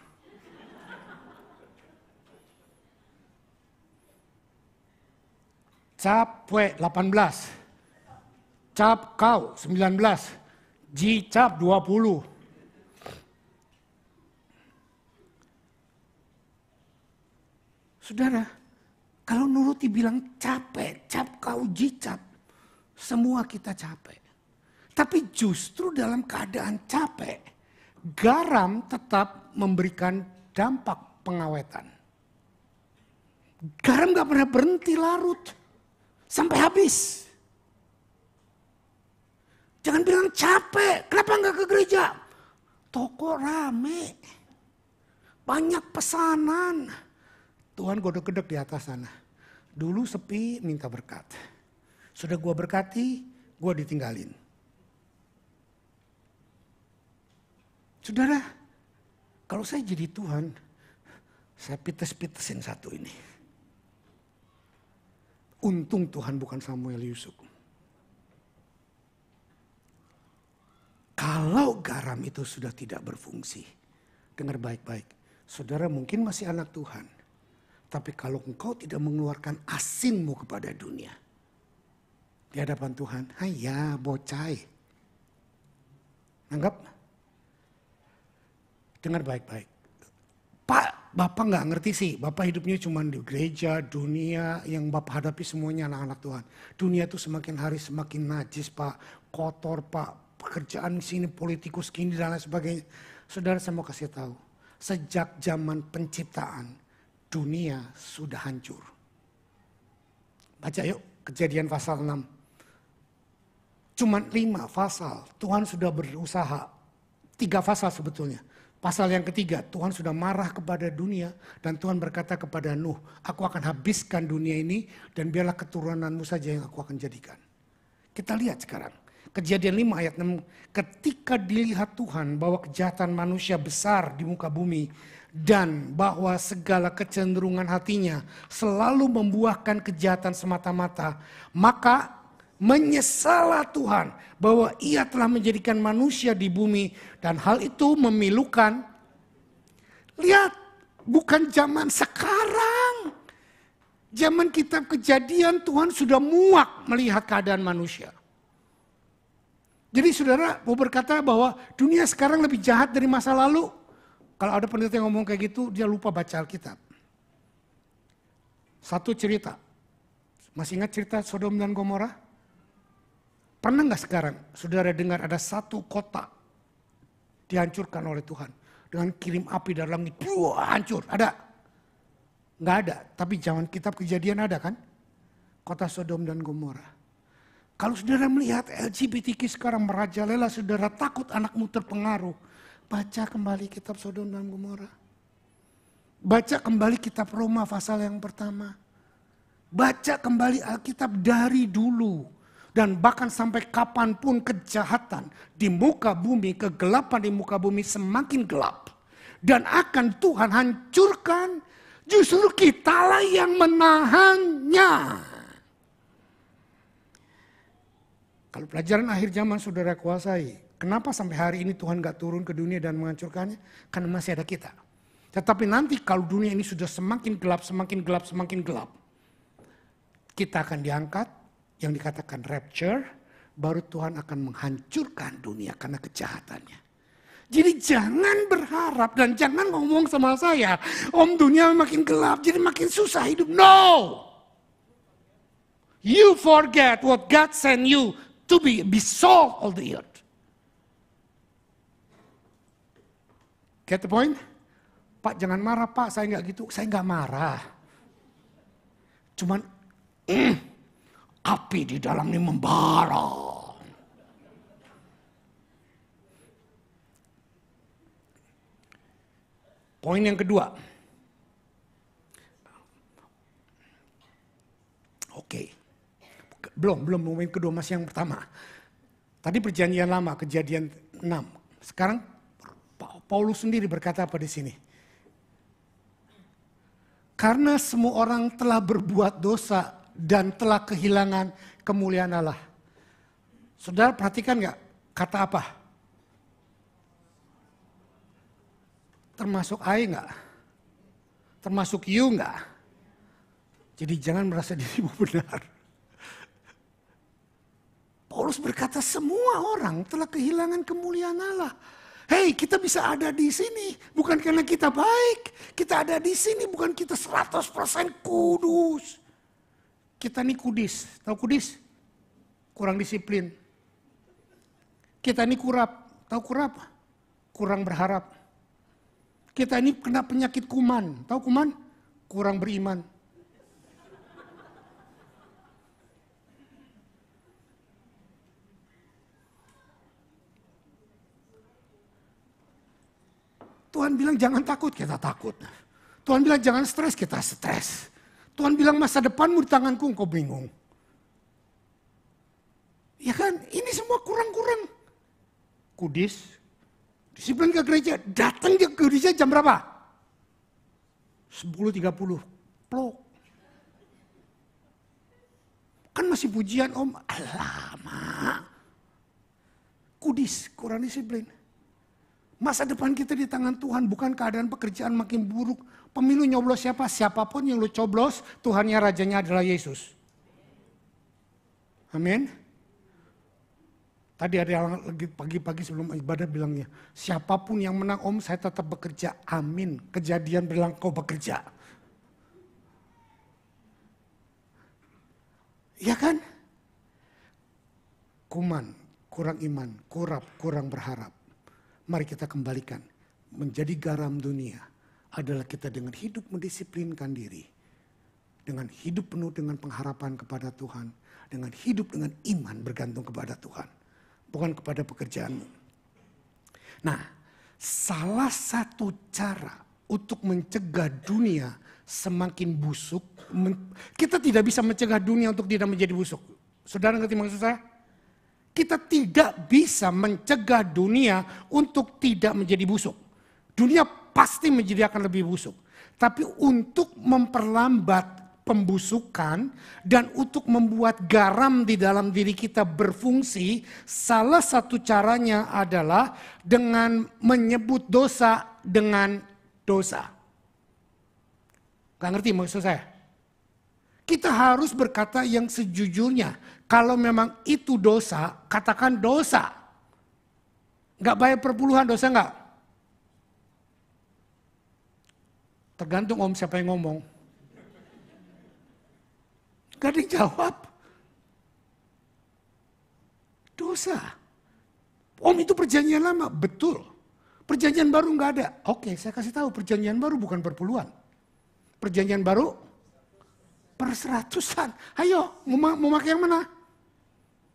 Cap Capwe 18. Cap kau 19. Jicap 20. Saudara, kalau nuruti bilang capek, cap kau jicap, semua kita capek. Tapi justru dalam keadaan capek, garam tetap memberikan dampak pengawetan. Garam gak pernah berhenti larut sampai habis. Jangan bilang capek, kenapa nggak ke gereja? Toko rame, banyak pesanan. Tuhan godok-gedek di atas sana. Dulu sepi minta berkat. Sudah gua berkati, gua ditinggalin. Saudara, kalau saya jadi Tuhan, saya pites-pitesin satu ini. Untung Tuhan bukan Samuel Yusuf. Kalau garam itu sudah tidak berfungsi, dengar baik-baik. Saudara mungkin masih anak Tuhan. Tapi kalau engkau tidak mengeluarkan asinmu kepada dunia. Di hadapan Tuhan, ya bocai. Anggap Dengar baik-baik. Pak, Bapak nggak ngerti sih. Bapak hidupnya cuma di gereja, dunia yang Bapak hadapi semuanya anak-anak Tuhan. Dunia itu semakin hari semakin najis Pak. Kotor Pak. Pekerjaan sini, politikus kini dan lain sebagainya. Saudara saya mau kasih tahu. Sejak zaman penciptaan, dunia sudah hancur. Baca yuk kejadian pasal 6. Cuman lima pasal, Tuhan sudah berusaha. Tiga pasal sebetulnya Pasal yang ketiga, Tuhan sudah marah kepada dunia dan Tuhan berkata kepada Nuh, aku akan habiskan dunia ini dan biarlah keturunanmu saja yang aku akan jadikan. Kita lihat sekarang, kejadian 5 ayat 6, ketika dilihat Tuhan bahwa kejahatan manusia besar di muka bumi dan bahwa segala kecenderungan hatinya selalu membuahkan kejahatan semata-mata, maka menyesalah Tuhan bahwa ia telah menjadikan manusia di bumi dan hal itu memilukan. Lihat, bukan zaman sekarang. Zaman kitab kejadian Tuhan sudah muak melihat keadaan manusia. Jadi saudara mau berkata bahwa dunia sekarang lebih jahat dari masa lalu. Kalau ada pendeta yang ngomong kayak gitu, dia lupa baca Alkitab. Satu cerita. Masih ingat cerita Sodom dan Gomorrah? Pernah nggak sekarang saudara dengar ada satu kota dihancurkan oleh Tuhan dengan kirim api dari langit, buah hancur, ada? Nggak ada, tapi zaman kitab kejadian ada kan? Kota Sodom dan Gomora. Kalau saudara melihat LGBTQ sekarang merajalela, saudara takut anakmu terpengaruh. Baca kembali kitab Sodom dan Gomora. Baca kembali kitab Roma pasal yang pertama. Baca kembali Alkitab dari dulu dan bahkan sampai kapanpun kejahatan di muka bumi, kegelapan di muka bumi semakin gelap. Dan akan Tuhan hancurkan justru kitalah yang menahannya. Kalau pelajaran akhir zaman saudara kuasai, kenapa sampai hari ini Tuhan gak turun ke dunia dan menghancurkannya? Karena masih ada kita. Tetapi nanti kalau dunia ini sudah semakin gelap, semakin gelap, semakin gelap. Kita akan diangkat, yang dikatakan rapture, baru Tuhan akan menghancurkan dunia karena kejahatannya. Jadi jangan berharap dan jangan ngomong sama saya, om dunia makin gelap, jadi makin susah hidup. No! You forget what God sent you to be, be salt of the earth. Get the point? Pak jangan marah pak, saya nggak gitu, saya nggak marah. Cuman, mm api di dalam ini membara. Poin yang kedua. Oke. Belum, belum poin kedua masih yang pertama. Tadi perjanjian lama, kejadian 6. Sekarang Paulus sendiri berkata apa di sini? Karena semua orang telah berbuat dosa dan telah kehilangan kemuliaan Allah. Saudara perhatikan nggak kata apa? Termasuk I nggak? Termasuk you nggak? Jadi jangan merasa [LAUGHS] dirimu benar. Paulus berkata semua orang telah kehilangan kemuliaan Allah. Hei, kita bisa ada di sini bukan karena kita baik. Kita ada di sini bukan kita 100% kudus. Kita ini kudis, tahu kudis? Kurang disiplin. Kita ini kurap, tahu kurap? Kurang berharap. Kita ini kena penyakit kuman, tahu kuman? Kurang beriman. Tuhan bilang jangan takut, kita takut. Tuhan bilang jangan stres, kita stres. Tuhan bilang masa depanmu di tanganku, engkau bingung. Ya kan, ini semua kurang-kurang. Kudis, disiplin ke gereja, datang ke gereja jam berapa? 10.30, plok. Kan masih pujian om, lama. Kudis, kurang disiplin. Masa depan kita di tangan Tuhan, bukan keadaan pekerjaan makin buruk, pemilu nyoblos siapa? Siapapun yang lu coblos, Tuhannya rajanya adalah Yesus. Amin. Tadi ada yang lagi pagi-pagi sebelum ibadah bilangnya, siapapun yang menang om saya tetap bekerja. Amin. Kejadian bilang kau bekerja. Ya kan? Kuman, kurang iman, kurap, kurang berharap. Mari kita kembalikan menjadi garam dunia adalah kita dengan hidup mendisiplinkan diri. Dengan hidup penuh dengan pengharapan kepada Tuhan. Dengan hidup dengan iman bergantung kepada Tuhan. Bukan kepada pekerjaanmu. Nah, salah satu cara untuk mencegah dunia semakin busuk. Kita tidak bisa mencegah dunia untuk tidak menjadi busuk. Saudara ngerti maksud saya? Kita tidak bisa mencegah dunia untuk tidak menjadi busuk. Dunia pasti menjadi akan lebih busuk. Tapi untuk memperlambat pembusukan dan untuk membuat garam di dalam diri kita berfungsi, salah satu caranya adalah dengan menyebut dosa dengan dosa. Gak ngerti maksud saya? Kita harus berkata yang sejujurnya. Kalau memang itu dosa, katakan dosa. Gak bayar perpuluhan dosa gak? Tergantung om siapa yang ngomong. Gak ada yang jawab. Dosa. Om itu perjanjian lama, betul. Perjanjian baru nggak ada. Oke, saya kasih tahu perjanjian baru bukan perpuluhan. Perjanjian baru perseratusan. Ayo, mau, mau pakai yang mana?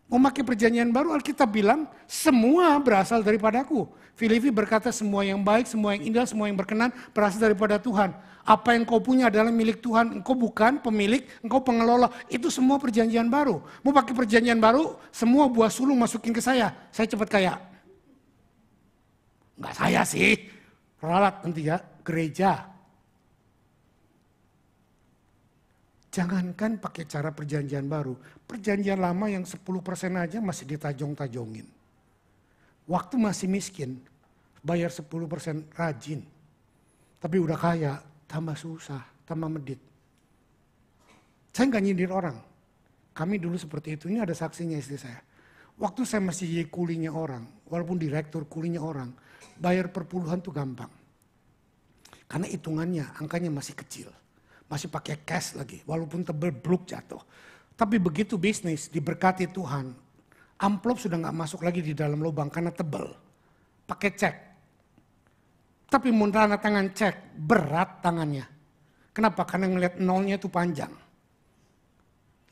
Memakai perjanjian baru Alkitab bilang semua berasal daripadaku. Filipi berkata semua yang baik, semua yang indah, semua yang berkenan berasal daripada Tuhan. Apa yang kau punya adalah milik Tuhan. Engkau bukan pemilik, engkau pengelola. Itu semua perjanjian baru. Mau pakai perjanjian baru, semua buah sulung masukin ke saya. Saya cepat kaya. Enggak saya sih. Ralat nanti ya, gereja Jangankan pakai cara perjanjian baru, perjanjian lama yang 10% aja masih ditajong-tajongin. Waktu masih miskin, bayar 10% rajin. Tapi udah kaya, tambah susah, tambah medit. Saya nggak nyindir orang. Kami dulu seperti itu, ini ada saksinya istri saya. Waktu saya masih kulinya orang, walaupun direktur kulinya orang, bayar perpuluhan tuh gampang. Karena hitungannya, angkanya masih kecil masih pakai cash lagi, walaupun tebel bluk jatuh. Tapi begitu bisnis diberkati Tuhan, amplop sudah nggak masuk lagi di dalam lubang karena tebel. Pakai cek. Tapi muntahan tangan cek, berat tangannya. Kenapa? Karena ngelihat nolnya itu panjang.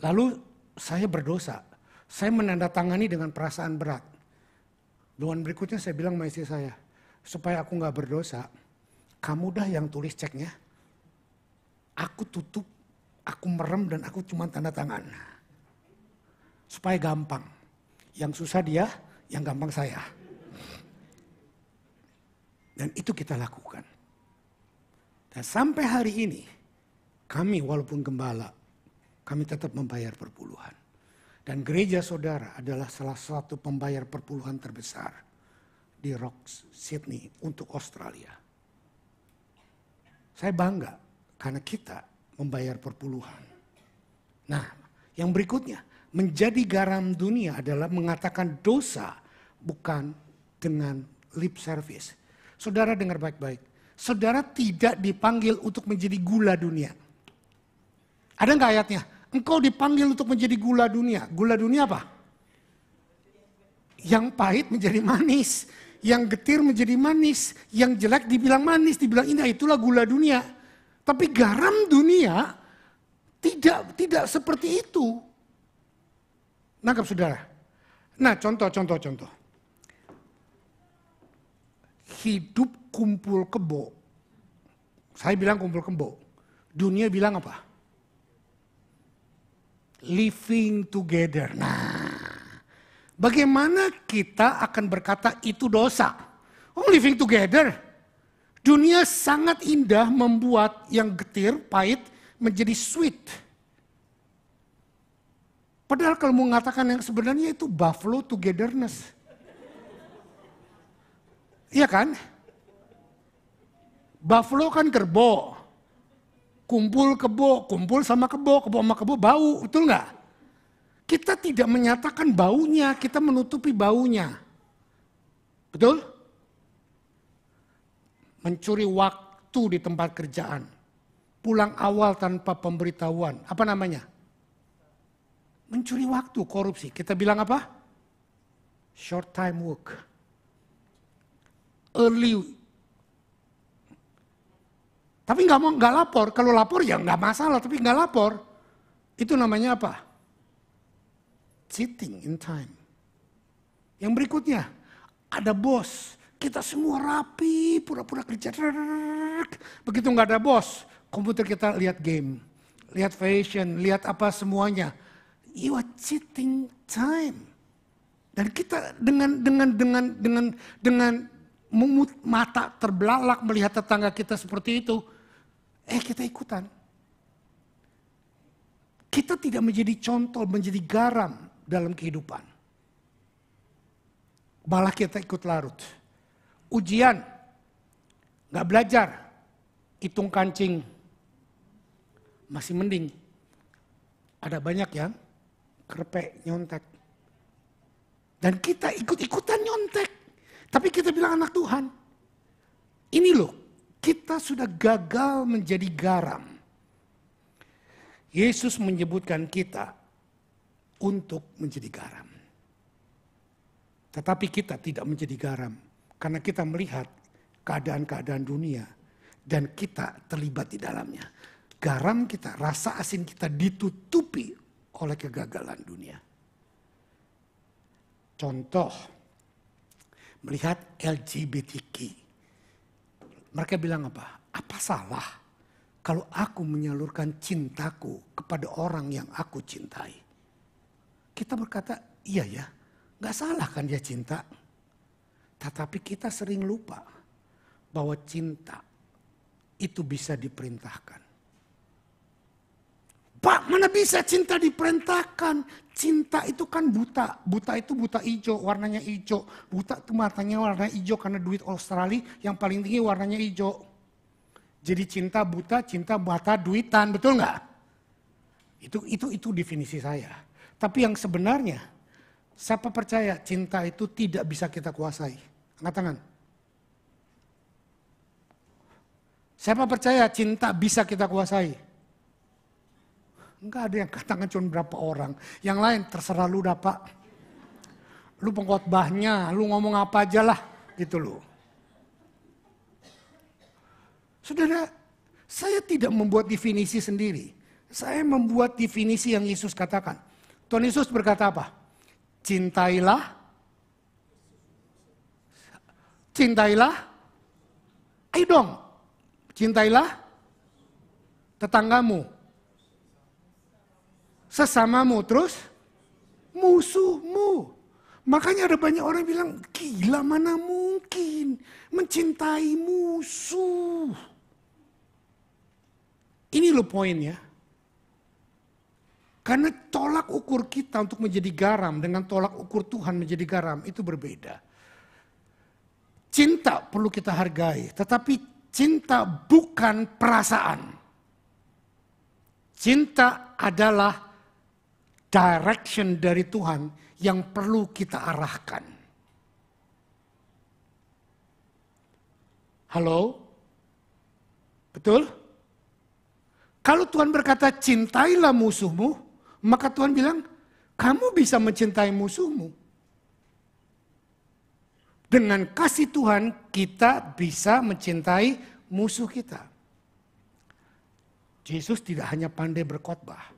Lalu saya berdosa. Saya menandatangani dengan perasaan berat. Doan berikutnya saya bilang sama istri saya, supaya aku nggak berdosa, kamu dah yang tulis ceknya, Aku tutup, aku merem dan aku cuma tanda tangan. Supaya gampang. Yang susah dia, yang gampang saya. Dan itu kita lakukan. Dan sampai hari ini, kami walaupun gembala, kami tetap membayar perpuluhan. Dan gereja saudara adalah salah satu pembayar perpuluhan terbesar di Rocks, Sydney untuk Australia. Saya bangga karena kita membayar perpuluhan. Nah, yang berikutnya, menjadi garam dunia adalah mengatakan dosa bukan dengan lip service. Saudara dengar baik-baik. Saudara tidak dipanggil untuk menjadi gula dunia. Ada nggak ayatnya? Engkau dipanggil untuk menjadi gula dunia. Gula dunia apa? Yang pahit menjadi manis. Yang getir menjadi manis. Yang jelek dibilang manis, dibilang indah. Itulah gula dunia. Tapi garam dunia tidak tidak seperti itu. Nangkap saudara. Nah contoh, contoh, contoh. Hidup kumpul kebo. Saya bilang kumpul kebo. Dunia bilang apa? Living together. Nah, bagaimana kita akan berkata itu dosa? Oh living together. Dunia sangat indah membuat yang getir, pahit, menjadi sweet. Padahal kalau mau mengatakan yang sebenarnya itu buffalo togetherness. Iya kan? Buffalo kan kerbo. Kumpul kebo, kumpul sama kebo, kebo sama kebo bau, betul nggak? Kita tidak menyatakan baunya, kita menutupi baunya. Betul? mencuri waktu di tempat kerjaan, pulang awal tanpa pemberitahuan, apa namanya? Mencuri waktu, korupsi. Kita bilang apa? Short time work. Early. Tapi nggak mau nggak lapor. Kalau lapor ya nggak masalah, tapi nggak lapor. Itu namanya apa? Cheating in time. Yang berikutnya, ada bos kita semua rapi, pura-pura kerja. Begitu nggak ada bos, komputer kita lihat game, lihat fashion, lihat apa semuanya. You are cheating time. Dan kita dengan dengan dengan dengan dengan memut mata terbelalak melihat tetangga kita seperti itu, eh kita ikutan. Kita tidak menjadi contoh, menjadi garam dalam kehidupan. Malah kita ikut larut ujian, nggak belajar, hitung kancing, masih mending. Ada banyak yang kerpe nyontek. Dan kita ikut-ikutan nyontek. Tapi kita bilang anak Tuhan. Ini loh, kita sudah gagal menjadi garam. Yesus menyebutkan kita untuk menjadi garam. Tetapi kita tidak menjadi garam karena kita melihat keadaan-keadaan dunia dan kita terlibat di dalamnya. Garam kita, rasa asin kita ditutupi oleh kegagalan dunia. Contoh, melihat LGBTQ. Mereka bilang apa? Apa salah kalau aku menyalurkan cintaku kepada orang yang aku cintai? Kita berkata, iya ya, gak salah kan dia cinta. Tetapi kita sering lupa bahwa cinta itu bisa diperintahkan. Pak, mana bisa cinta diperintahkan? Cinta itu kan buta. Buta itu buta hijau, warnanya hijau. Buta itu matanya warna hijau karena duit Australia yang paling tinggi warnanya hijau. Jadi cinta buta, cinta mata duitan, betul nggak? Itu itu itu definisi saya. Tapi yang sebenarnya Siapa percaya cinta itu tidak bisa kita kuasai? Angkat tangan. Siapa percaya cinta bisa kita kuasai? Enggak ada yang katakan cuma berapa orang. Yang lain terserah lu dah pak. Lu pengkotbahnya, lu ngomong apa aja lah. Gitu lu. Saudara, saya tidak membuat definisi sendiri. Saya membuat definisi yang Yesus katakan. Tuhan Yesus berkata apa? Cintailah. Cintailah. Ayo dong. Cintailah tetanggamu. Sesamamu terus musuhmu. Makanya ada banyak orang bilang, gila mana mungkin mencintai musuh. Ini loh poinnya. Karena tolak ukur kita untuk menjadi garam dengan tolak ukur Tuhan menjadi garam itu berbeda. Cinta perlu kita hargai, tetapi cinta bukan perasaan. Cinta adalah direction dari Tuhan yang perlu kita arahkan. Halo? Betul? Kalau Tuhan berkata cintailah musuhmu, maka Tuhan bilang, kamu bisa mencintai musuhmu. Dengan kasih Tuhan, kita bisa mencintai musuh kita. Yesus tidak hanya pandai berkhotbah,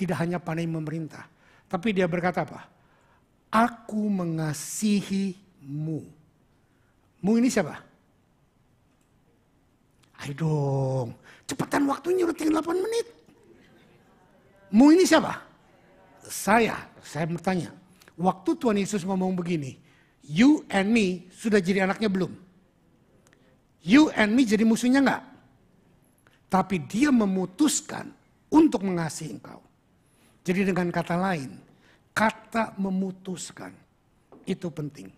tidak hanya pandai memerintah, tapi dia berkata apa? Aku mengasihimu. Mu ini siapa? Ayo dong, cepetan waktunya udah tinggal 8 menit. Mu ini siapa? Saya. Saya bertanya. Waktu Tuhan Yesus ngomong begini, you and me sudah jadi anaknya belum? You and me jadi musuhnya enggak? Tapi dia memutuskan untuk mengasihi engkau. Jadi dengan kata lain, kata memutuskan itu penting.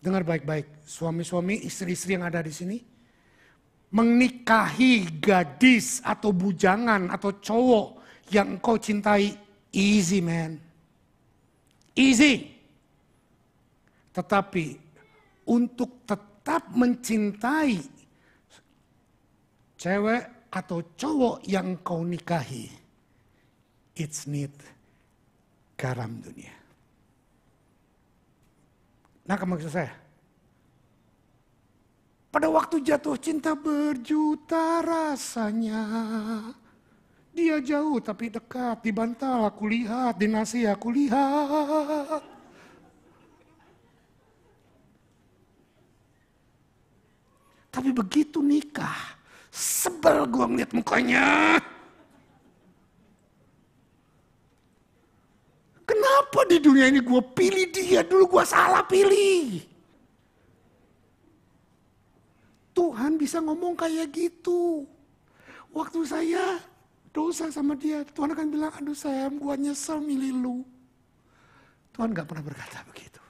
Dengar baik-baik, suami-suami, istri-istri yang ada di sini, menikahi gadis atau bujangan atau cowok yang kau cintai, easy man. Easy. Tetapi untuk tetap mencintai cewek atau cowok yang kau nikahi, it's need garam dunia. Nah, kamu maksud saya? Pada waktu jatuh cinta berjuta rasanya. Dia jauh tapi dekat, di bantal aku lihat, di nasi aku lihat. Tapi begitu nikah, sebel gue ngeliat mukanya. Kenapa di dunia ini gue pilih dia, dulu gue salah pilih. Tuhan bisa ngomong kayak gitu. Waktu saya dosa sama dia. Tuhan akan bilang, aduh sayang, gue nyesel milih lu. Tuhan gak pernah berkata begitu.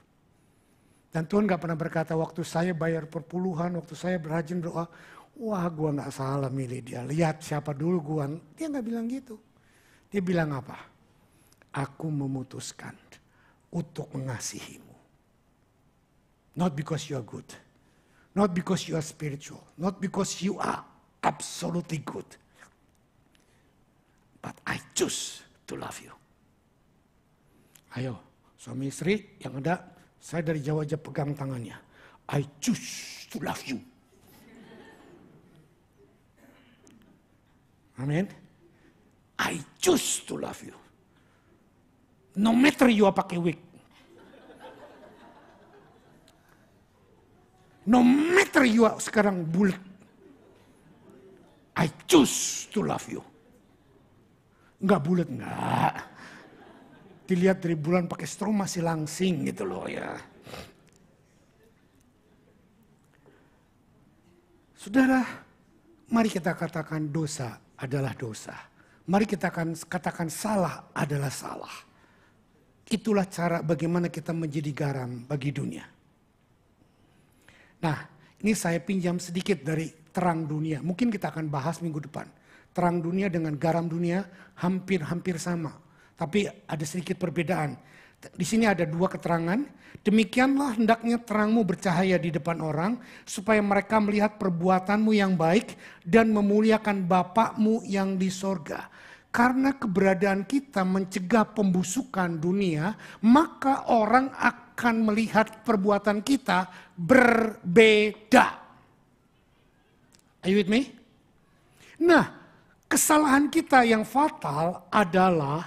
Dan Tuhan gak pernah berkata, waktu saya bayar perpuluhan, waktu saya berhajin berdoa, wah gue gak salah milih dia. Lihat siapa dulu gue. Dia gak bilang gitu. Dia bilang apa? Aku memutuskan untuk mengasihimu. Not because you are good. Not because you are spiritual. Not because you are absolutely good. But I choose to love you. Ayo, suami istri yang ada, saya dari Jawa aja pegang tangannya. I choose to love you. Amin. I choose to love you. No matter you are pakai wig. No matter you are sekarang bulat. I choose to love you nggak bulat nggak. Dilihat dari bulan pakai strom masih langsing gitu loh ya. Saudara, mari kita katakan dosa adalah dosa. Mari kita kan katakan salah adalah salah. Itulah cara bagaimana kita menjadi garam bagi dunia. Nah, ini saya pinjam sedikit dari terang dunia. Mungkin kita akan bahas minggu depan terang dunia dengan garam dunia hampir-hampir sama. Tapi ada sedikit perbedaan. Di sini ada dua keterangan. Demikianlah hendaknya terangmu bercahaya di depan orang, supaya mereka melihat perbuatanmu yang baik dan memuliakan Bapakmu yang di sorga. Karena keberadaan kita mencegah pembusukan dunia, maka orang akan melihat perbuatan kita berbeda. Are you with me? Nah, Kesalahan kita yang fatal adalah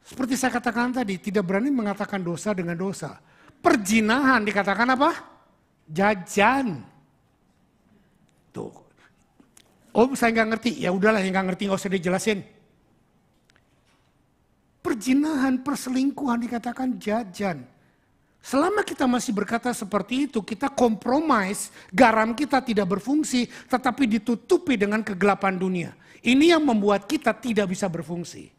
seperti saya katakan tadi, tidak berani mengatakan dosa dengan dosa. Perjinahan dikatakan apa? Jajan. Tuh. Om saya nggak ngerti, ya udahlah yang nggak ngerti nggak usah dijelasin. Perjinahan, perselingkuhan dikatakan jajan. Selama kita masih berkata seperti itu, kita kompromis, garam kita tidak berfungsi, tetapi ditutupi dengan kegelapan dunia. Ini yang membuat kita tidak bisa berfungsi.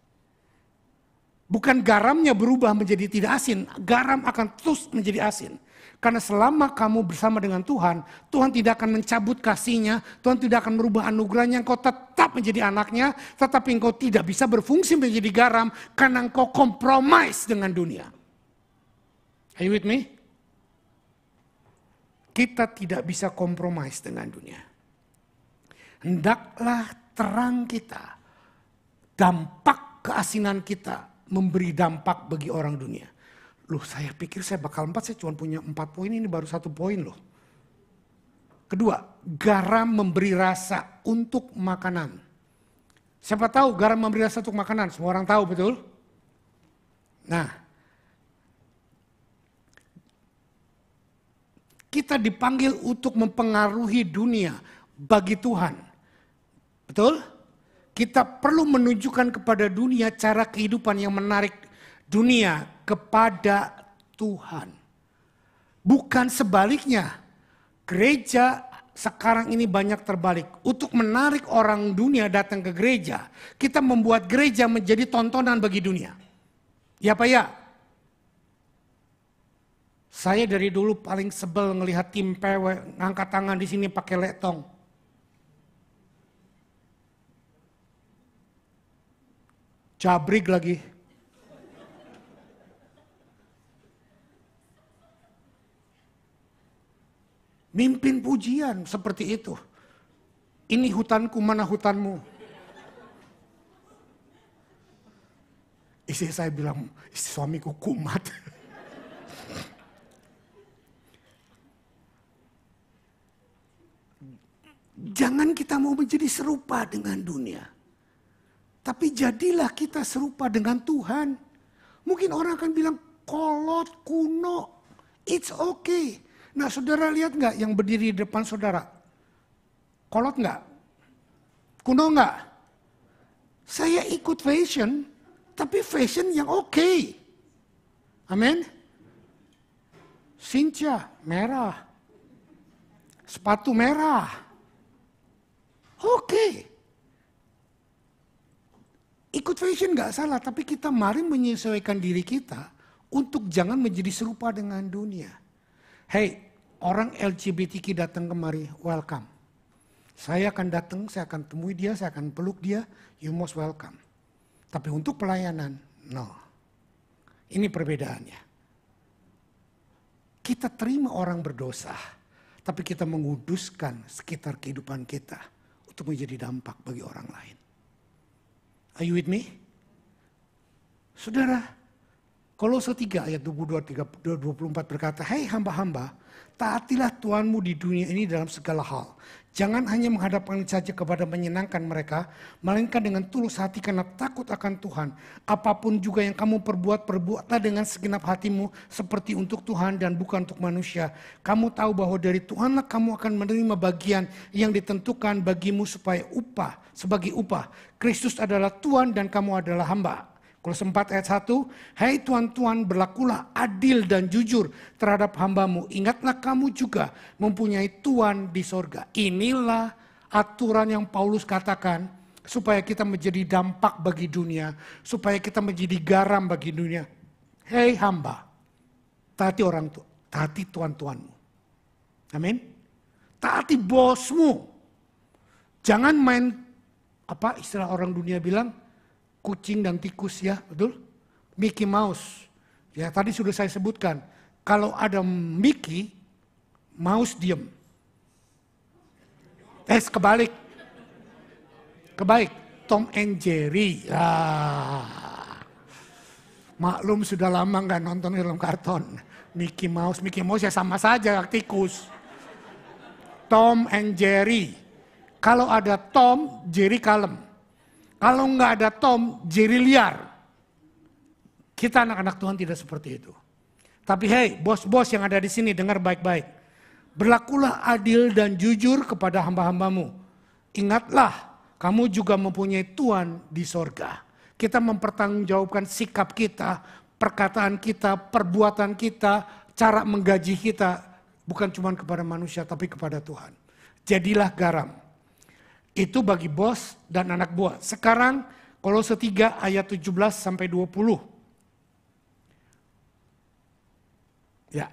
Bukan garamnya berubah menjadi tidak asin, garam akan terus menjadi asin. Karena selama kamu bersama dengan Tuhan, Tuhan tidak akan mencabut kasihnya, Tuhan tidak akan merubah anugerahnya, engkau tetap menjadi anaknya, tetapi engkau tidak bisa berfungsi menjadi garam karena engkau kompromis dengan dunia. Are you with me? Kita tidak bisa kompromis dengan dunia. Hendaklah terang kita, dampak keasinan kita memberi dampak bagi orang dunia. Loh saya pikir saya bakal empat, saya cuma punya empat poin, ini baru satu poin loh. Kedua, garam memberi rasa untuk makanan. Siapa tahu garam memberi rasa untuk makanan, semua orang tahu betul? Nah, Kita dipanggil untuk mempengaruhi dunia bagi Tuhan. Betul? Kita perlu menunjukkan kepada dunia cara kehidupan yang menarik dunia kepada Tuhan. Bukan sebaliknya. Gereja sekarang ini banyak terbalik. Untuk menarik orang dunia datang ke gereja, kita membuat gereja menjadi tontonan bagi dunia. Ya Pak ya? Saya dari dulu paling sebel ngelihat tim PW ngangkat tangan di sini pakai letong. Cabrik lagi. Mimpin pujian seperti itu. Ini hutanku, mana hutanmu? Istri saya bilang, istri suamiku kumat. [LAUGHS] Jangan kita mau menjadi serupa dengan dunia. Tapi jadilah kita serupa dengan Tuhan. Mungkin orang akan bilang, kolot, kuno, it's okay. Nah saudara lihat nggak yang berdiri di depan saudara? Kolot nggak? Kuno nggak? Saya ikut fashion, tapi fashion yang oke. Okay. Amin? Sinca, merah. Sepatu merah. Oke. Okay. Ikut fashion gak salah, tapi kita mari menyesuaikan diri kita untuk jangan menjadi serupa dengan dunia. Hei, orang LGBTQ datang kemari, welcome. Saya akan datang, saya akan temui dia, saya akan peluk dia, you most welcome. Tapi untuk pelayanan, no. Ini perbedaannya. Kita terima orang berdosa, tapi kita menguduskan sekitar kehidupan kita untuk menjadi dampak bagi orang lain. Are you with me? Saudara, kalau 3 ayat 22, 24 berkata, hei hamba-hamba, taatilah Tuhanmu di dunia ini dalam segala hal. Jangan hanya menghadapkan saja kepada menyenangkan mereka, melainkan dengan tulus hati karena takut akan Tuhan. Apapun juga yang kamu perbuat, perbuatlah dengan segenap hatimu seperti untuk Tuhan dan bukan untuk manusia. Kamu tahu bahwa dari Tuhanlah kamu akan menerima bagian yang ditentukan bagimu supaya upah, sebagai upah. Kristus adalah Tuhan dan kamu adalah hamba. Kalau sempat ayat 1, Hai tuan-tuan berlakulah adil dan jujur terhadap hambamu. Ingatlah kamu juga mempunyai tuan di sorga. Inilah aturan yang Paulus katakan supaya kita menjadi dampak bagi dunia. Supaya kita menjadi garam bagi dunia. Hei hamba, taati orang tua, taati tuan-tuanmu. Amin. Taati bosmu. Jangan main apa istilah orang dunia bilang kucing dan tikus ya, betul? Mickey Mouse. Ya, tadi sudah saya sebutkan, kalau ada Mickey, Mouse diem. Tes eh, kebalik. Kebalik. Tom and Jerry. Ah. Maklum sudah lama nggak nonton film karton. Mickey Mouse, Mickey Mouse ya sama saja tikus. Tom and Jerry. Kalau ada Tom, Jerry kalem. Kalau nggak ada Tom, Jerry liar. Kita anak-anak Tuhan tidak seperti itu. Tapi hei, bos-bos yang ada di sini dengar baik-baik. Berlakulah adil dan jujur kepada hamba-hambamu. Ingatlah, kamu juga mempunyai Tuhan di sorga. Kita mempertanggungjawabkan sikap kita, perkataan kita, perbuatan kita, cara menggaji kita. Bukan cuma kepada manusia, tapi kepada Tuhan. Jadilah garam itu bagi bos dan anak buah. Sekarang kalau setiga ayat 17 sampai 20. Ya.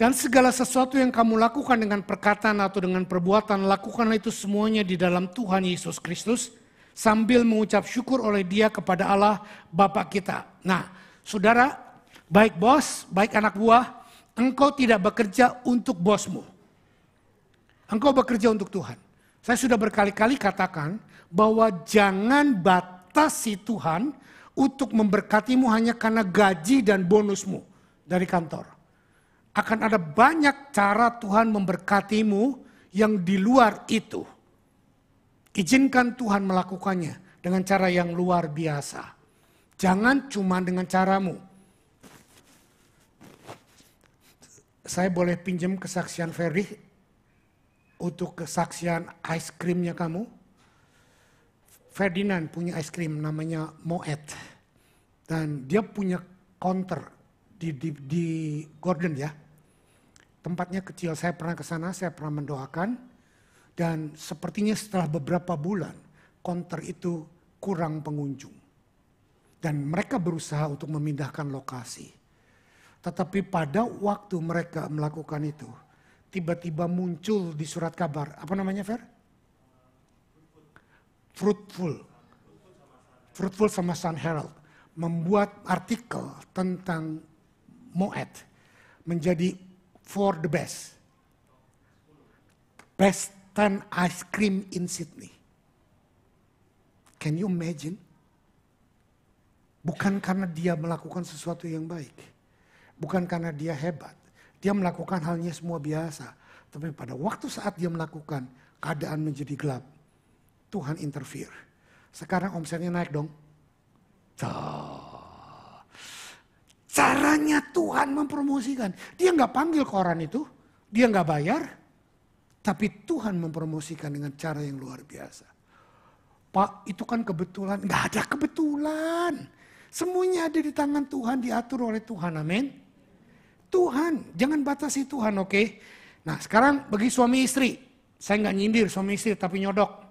Dan segala sesuatu yang kamu lakukan dengan perkataan atau dengan perbuatan, lakukanlah itu semuanya di dalam Tuhan Yesus Kristus sambil mengucap syukur oleh Dia kepada Allah Bapa kita. Nah, Saudara, baik bos, baik anak buah, engkau tidak bekerja untuk bosmu. Engkau bekerja untuk Tuhan. Saya sudah berkali-kali katakan bahwa jangan batasi Tuhan untuk memberkatimu hanya karena gaji dan bonusmu dari kantor. Akan ada banyak cara Tuhan memberkatimu yang di luar itu. Izinkan Tuhan melakukannya dengan cara yang luar biasa. Jangan cuma dengan caramu. Saya boleh pinjam kesaksian Ferry untuk kesaksian ice creamnya kamu. Ferdinand punya ice cream namanya Moet. Dan dia punya counter di, di, di Gordon ya. Tempatnya kecil, saya pernah ke sana, saya pernah mendoakan. Dan sepertinya setelah beberapa bulan, counter itu kurang pengunjung. Dan mereka berusaha untuk memindahkan lokasi. Tetapi pada waktu mereka melakukan itu, tiba-tiba muncul di surat kabar. Apa namanya, Fer? Fruitful. Fruitful sama Sun Herald. Membuat artikel tentang Moed menjadi for the best. Best 10 ice cream in Sydney. Can you imagine? Bukan karena dia melakukan sesuatu yang baik. Bukan karena dia hebat dia melakukan halnya semua biasa. Tapi pada waktu saat dia melakukan, keadaan menjadi gelap. Tuhan interfere. Sekarang omsetnya naik dong. Caranya Tuhan mempromosikan. Dia nggak panggil koran itu. Dia nggak bayar. Tapi Tuhan mempromosikan dengan cara yang luar biasa. Pak, itu kan kebetulan. Nggak ada kebetulan. Semuanya ada di tangan Tuhan, diatur oleh Tuhan. Amin. Tuhan. Jangan batasi Tuhan, oke? Okay? Nah, sekarang bagi suami istri. Saya nggak nyindir suami istri, tapi nyodok.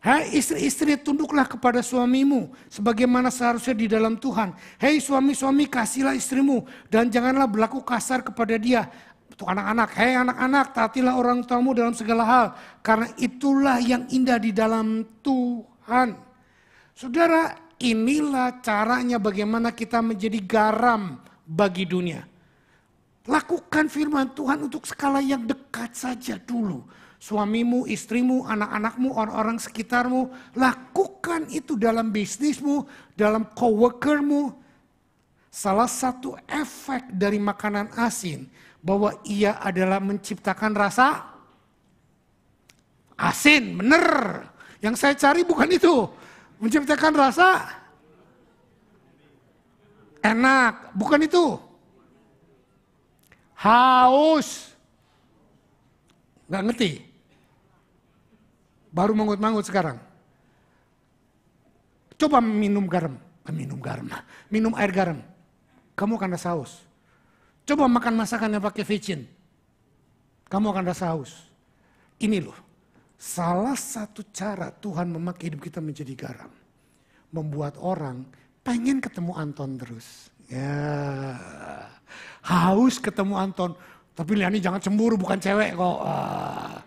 Hai istri-istri tunduklah kepada suamimu sebagaimana seharusnya di dalam Tuhan. Hei suami-suami kasihlah istrimu dan janganlah berlaku kasar kepada dia. Untuk anak-anak, hei anak-anak taatilah orang tuamu dalam segala hal karena itulah yang indah di dalam Tuhan. Saudara, inilah caranya bagaimana kita menjadi garam bagi dunia. Lakukan firman Tuhan untuk skala yang dekat saja dulu. Suamimu, istrimu, anak-anakmu, orang-orang sekitarmu. Lakukan itu dalam bisnismu, dalam coworkermu. Salah satu efek dari makanan asin bahwa ia adalah menciptakan rasa asin, bener. Yang saya cari bukan itu. Menciptakan rasa enak, bukan itu haus. Nggak ngerti. Baru mangut-mangut sekarang. Coba minum garam. Eh, minum garam. [LAUGHS] Minum air garam. Kamu akan rasa haus. Coba makan masakan yang pakai vicin. Kamu akan rasa haus. Ini loh. Salah satu cara Tuhan memakai hidup kita menjadi garam. Membuat orang pengen ketemu Anton terus. Ya. Haus ketemu Anton. Tapi Liani jangan cemburu, bukan cewek kok. Ah.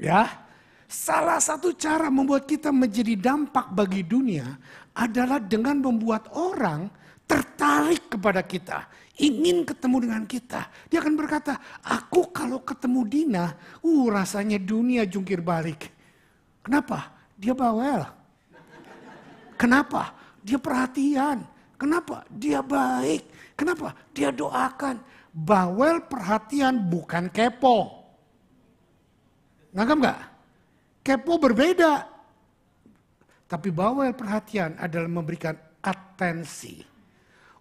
Ya. Salah satu cara membuat kita menjadi dampak bagi dunia adalah dengan membuat orang tertarik kepada kita, ingin ketemu dengan kita. Dia akan berkata, aku kalau ketemu Dina, uh rasanya dunia jungkir balik. Kenapa? Dia bawel. Kenapa? Dia perhatian Kenapa? Dia baik. Kenapa? Dia doakan. Bawel perhatian bukan kepo. Nangkap nggak? Kepo berbeda. Tapi bawel perhatian adalah memberikan atensi.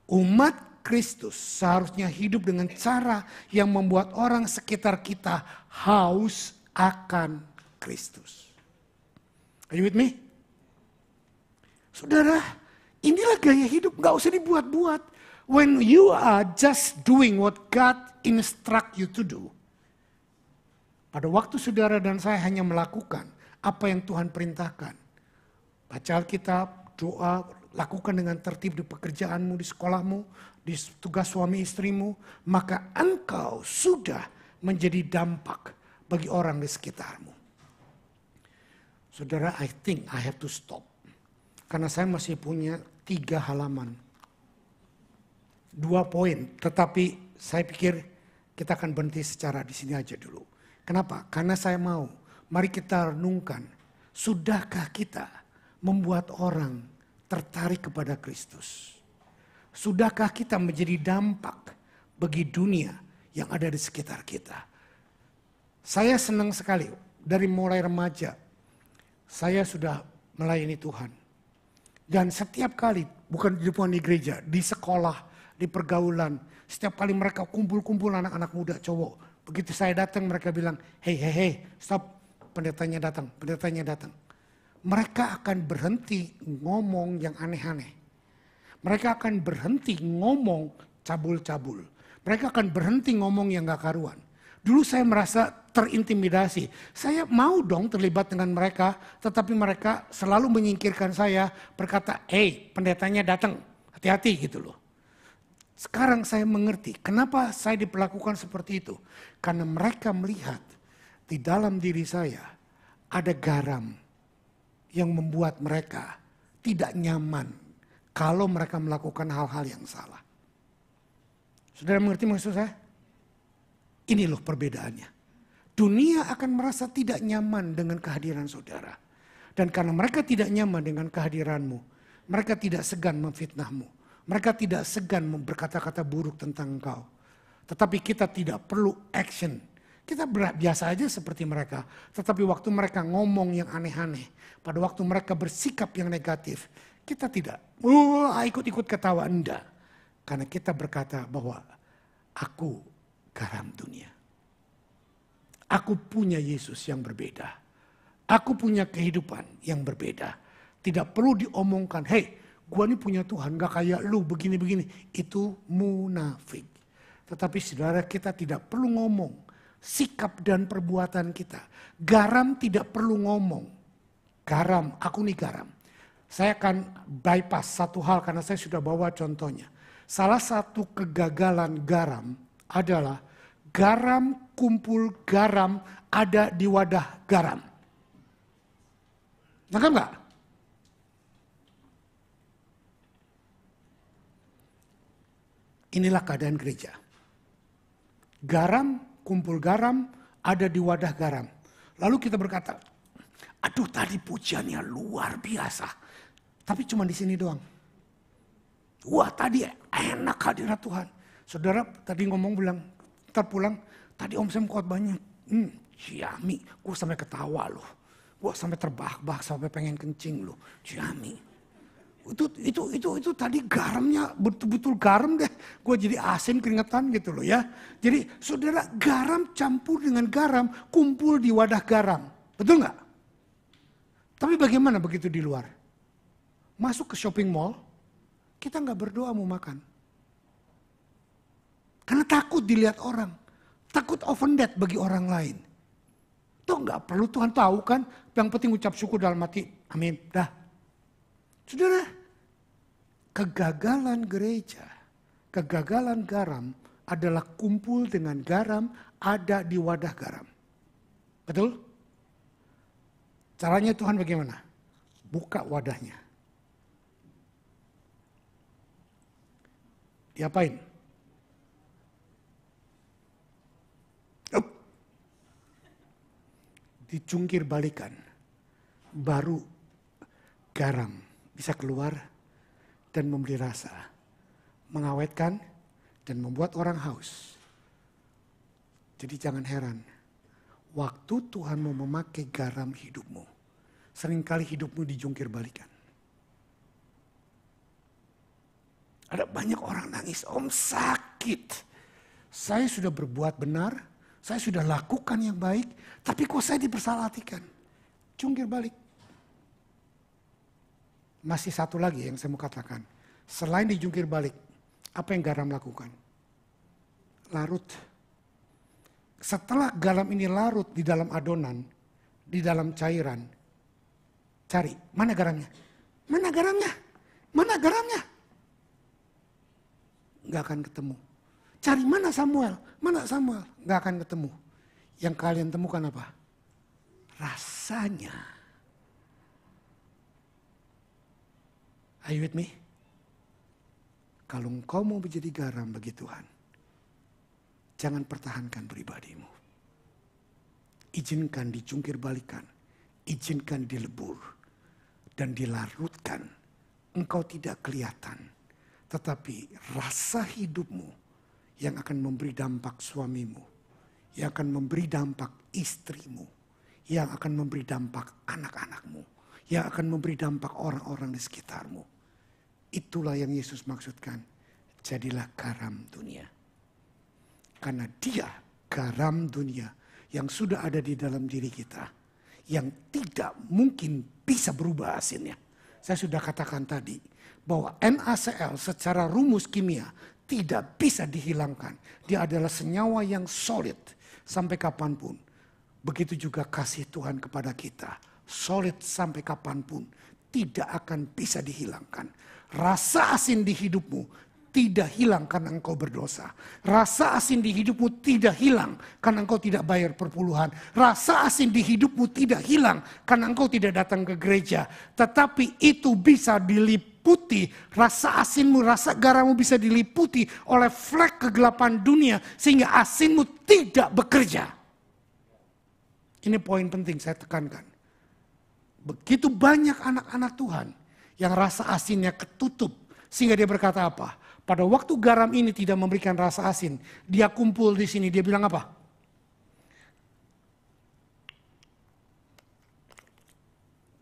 Umat Kristus seharusnya hidup dengan cara yang membuat orang sekitar kita haus akan Kristus. Are you with me? Saudara, Inilah gaya hidup, nggak usah dibuat-buat. When you are just doing what God instruct you to do, pada waktu saudara dan saya hanya melakukan apa yang Tuhan perintahkan, baca Alkitab, doa, lakukan dengan tertib di pekerjaanmu, di sekolahmu, di tugas suami istrimu, maka engkau sudah menjadi dampak bagi orang di sekitarmu. Saudara, I think I have to stop. Karena saya masih punya tiga halaman. Dua poin, tetapi saya pikir kita akan berhenti secara di sini aja dulu. Kenapa? Karena saya mau, mari kita renungkan, sudahkah kita membuat orang tertarik kepada Kristus? Sudahkah kita menjadi dampak bagi dunia yang ada di sekitar kita? Saya senang sekali dari mulai remaja, saya sudah melayani Tuhan dan setiap kali, bukan di di gereja, di sekolah, di pergaulan, setiap kali mereka kumpul-kumpul anak-anak muda cowok, begitu saya datang mereka bilang, hei hei hei, stop, pendetanya datang, pendetanya datang. Mereka akan berhenti ngomong yang aneh-aneh. Mereka akan berhenti ngomong cabul-cabul. Mereka akan berhenti ngomong yang gak karuan. Dulu saya merasa terintimidasi. Saya mau dong terlibat dengan mereka, tetapi mereka selalu menyingkirkan saya, berkata, "Eh, pendetanya datang, hati-hati gitu loh." Sekarang saya mengerti kenapa saya diperlakukan seperti itu. Karena mereka melihat di dalam diri saya ada garam yang membuat mereka tidak nyaman kalau mereka melakukan hal-hal yang salah. Saudara mengerti maksud saya? Ini loh perbedaannya dunia akan merasa tidak nyaman dengan kehadiran saudara. Dan karena mereka tidak nyaman dengan kehadiranmu, mereka tidak segan memfitnahmu. Mereka tidak segan memberkata-kata buruk tentang engkau. Tetapi kita tidak perlu action. Kita biasa aja seperti mereka. Tetapi waktu mereka ngomong yang aneh-aneh, pada waktu mereka bersikap yang negatif, kita tidak. Oh, ah, ikut-ikut ketawa Anda. Karena kita berkata bahwa aku garam dunia. Aku punya Yesus yang berbeda. Aku punya kehidupan yang berbeda. Tidak perlu diomongkan, hei, gua ini punya Tuhan, gak kayak lu, begini-begini. Itu munafik. Tetapi saudara kita tidak perlu ngomong. Sikap dan perbuatan kita. Garam tidak perlu ngomong. Garam, aku nih garam. Saya akan bypass satu hal karena saya sudah bawa contohnya. Salah satu kegagalan garam adalah garam kumpul garam ada di wadah garam. Nangkap nggak? Inilah keadaan gereja. Garam, kumpul garam, ada di wadah garam. Lalu kita berkata, aduh tadi pujiannya luar biasa. Tapi cuma di sini doang. Wah tadi enak hadirat Tuhan. Saudara tadi ngomong bilang, terpulang Tadi Om Sam khotbahnya, hmm, Ciami, gue sampai ketawa loh. Gue sampai terbahak-bahak sampai pengen kencing loh, Ciami. Itu itu itu itu tadi garamnya betul-betul garam deh. Gue jadi asin keringetan gitu loh ya. Jadi saudara garam campur dengan garam kumpul di wadah garam. Betul nggak? Tapi bagaimana begitu di luar? Masuk ke shopping mall, kita nggak berdoa mau makan. Karena takut dilihat orang. Takut offended bagi orang lain. Toh nggak perlu Tuhan tahu kan. Yang penting ucap syukur dalam hati. Amin. Dah. Saudara, kegagalan gereja, kegagalan garam adalah kumpul dengan garam ada di wadah garam. Betul? Caranya Tuhan bagaimana? Buka wadahnya. Diapain? dicungkir balikan, baru garam bisa keluar dan memberi rasa, mengawetkan dan membuat orang haus. Jadi jangan heran, waktu Tuhan mau memakai garam hidupmu, seringkali hidupmu dijungkir balikan. Ada banyak orang nangis, om sakit. Saya sudah berbuat benar, saya sudah lakukan yang baik, tapi kok saya dipersalahatikan? jungkir balik. Masih satu lagi yang saya mau katakan. Selain dijungkir balik, apa yang garam lakukan? Larut. Setelah garam ini larut di dalam adonan, di dalam cairan, cari mana garamnya? Mana garamnya? Mana garamnya? Gak akan ketemu. Cari mana Samuel? Mana Samuel? Gak akan ketemu. Yang kalian temukan apa? Rasanya. Are you with me? Kalau engkau mau menjadi garam bagi Tuhan, jangan pertahankan pribadimu. Izinkan dicungkir balikan, izinkan dilebur, dan dilarutkan. Engkau tidak kelihatan, tetapi rasa hidupmu yang akan memberi dampak suamimu, yang akan memberi dampak istrimu, yang akan memberi dampak anak-anakmu, yang akan memberi dampak orang-orang di sekitarmu. Itulah yang Yesus maksudkan. Jadilah garam dunia. Karena dia garam dunia yang sudah ada di dalam diri kita. Yang tidak mungkin bisa berubah hasilnya. Saya sudah katakan tadi bahwa NaCl secara rumus kimia tidak bisa dihilangkan. Dia adalah senyawa yang solid sampai kapanpun. Begitu juga kasih Tuhan kepada kita. Solid sampai kapanpun. Tidak akan bisa dihilangkan. Rasa asin di hidupmu tidak hilang karena engkau berdosa. Rasa asin di hidupmu tidak hilang karena engkau tidak bayar perpuluhan. Rasa asin di hidupmu tidak hilang karena engkau tidak datang ke gereja. Tetapi itu bisa dilipat diliputi, rasa asinmu, rasa garammu bisa diliputi oleh flek kegelapan dunia sehingga asinmu tidak bekerja. Ini poin penting saya tekankan. Begitu banyak anak-anak Tuhan yang rasa asinnya ketutup sehingga dia berkata apa? Pada waktu garam ini tidak memberikan rasa asin, dia kumpul di sini, dia bilang apa?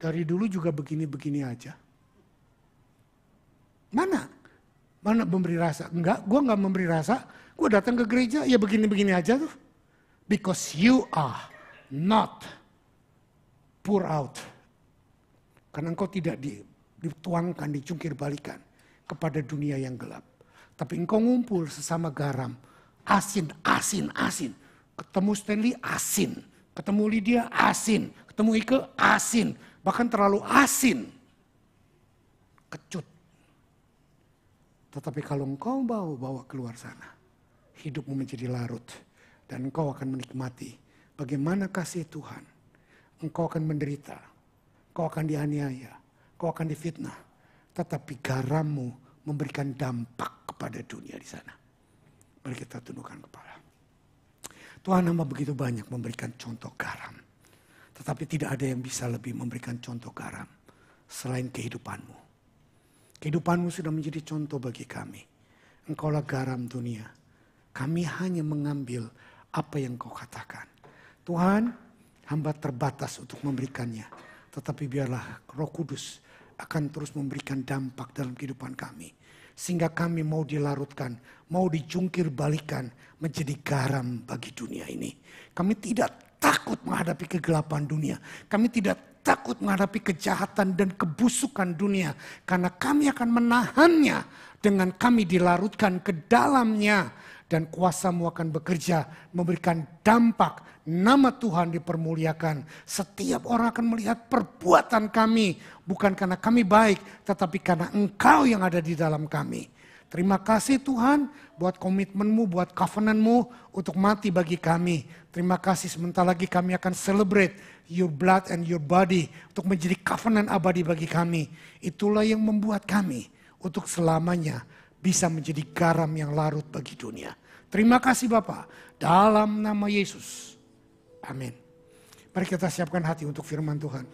Dari dulu juga begini-begini aja. Mana? Mana memberi rasa? Enggak, gue nggak memberi rasa. Gue datang ke gereja, ya begini-begini aja tuh. Because you are not pour out. Karena engkau tidak dituangkan, dicungkir balikan kepada dunia yang gelap. Tapi engkau ngumpul sesama garam, asin, asin, asin. Ketemu Stanley, asin. Ketemu Lydia, asin. Ketemu Ike, asin. Bahkan terlalu asin. Kecut. Tetapi kalau engkau mau bawa keluar sana, hidupmu menjadi larut. Dan engkau akan menikmati bagaimana kasih Tuhan. Engkau akan menderita, engkau akan dianiaya, engkau akan difitnah. Tetapi garammu memberikan dampak kepada dunia di sana. Mari kita tundukkan kepala. Tuhan nama begitu banyak memberikan contoh garam. Tetapi tidak ada yang bisa lebih memberikan contoh garam selain kehidupanmu. Kehidupanmu sudah menjadi contoh bagi kami. Engkaulah garam dunia. Kami hanya mengambil apa yang kau katakan. Tuhan, hamba terbatas untuk memberikannya. Tetapi biarlah roh kudus akan terus memberikan dampak dalam kehidupan kami. Sehingga kami mau dilarutkan, mau dijungkir balikan menjadi garam bagi dunia ini. Kami tidak takut menghadapi kegelapan dunia. Kami tidak takut menghadapi kejahatan dan kebusukan dunia. Karena kami akan menahannya dengan kami dilarutkan ke dalamnya. Dan kuasamu akan bekerja memberikan dampak. Nama Tuhan dipermuliakan. Setiap orang akan melihat perbuatan kami. Bukan karena kami baik, tetapi karena engkau yang ada di dalam kami. Terima kasih Tuhan buat komitmenmu, buat covenantmu untuk mati bagi kami. Terima kasih sementara lagi kami akan celebrate your blood and your body untuk menjadi covenant abadi bagi kami. Itulah yang membuat kami untuk selamanya bisa menjadi garam yang larut bagi dunia. Terima kasih Bapak dalam nama Yesus. Amin. Mari kita siapkan hati untuk firman Tuhan.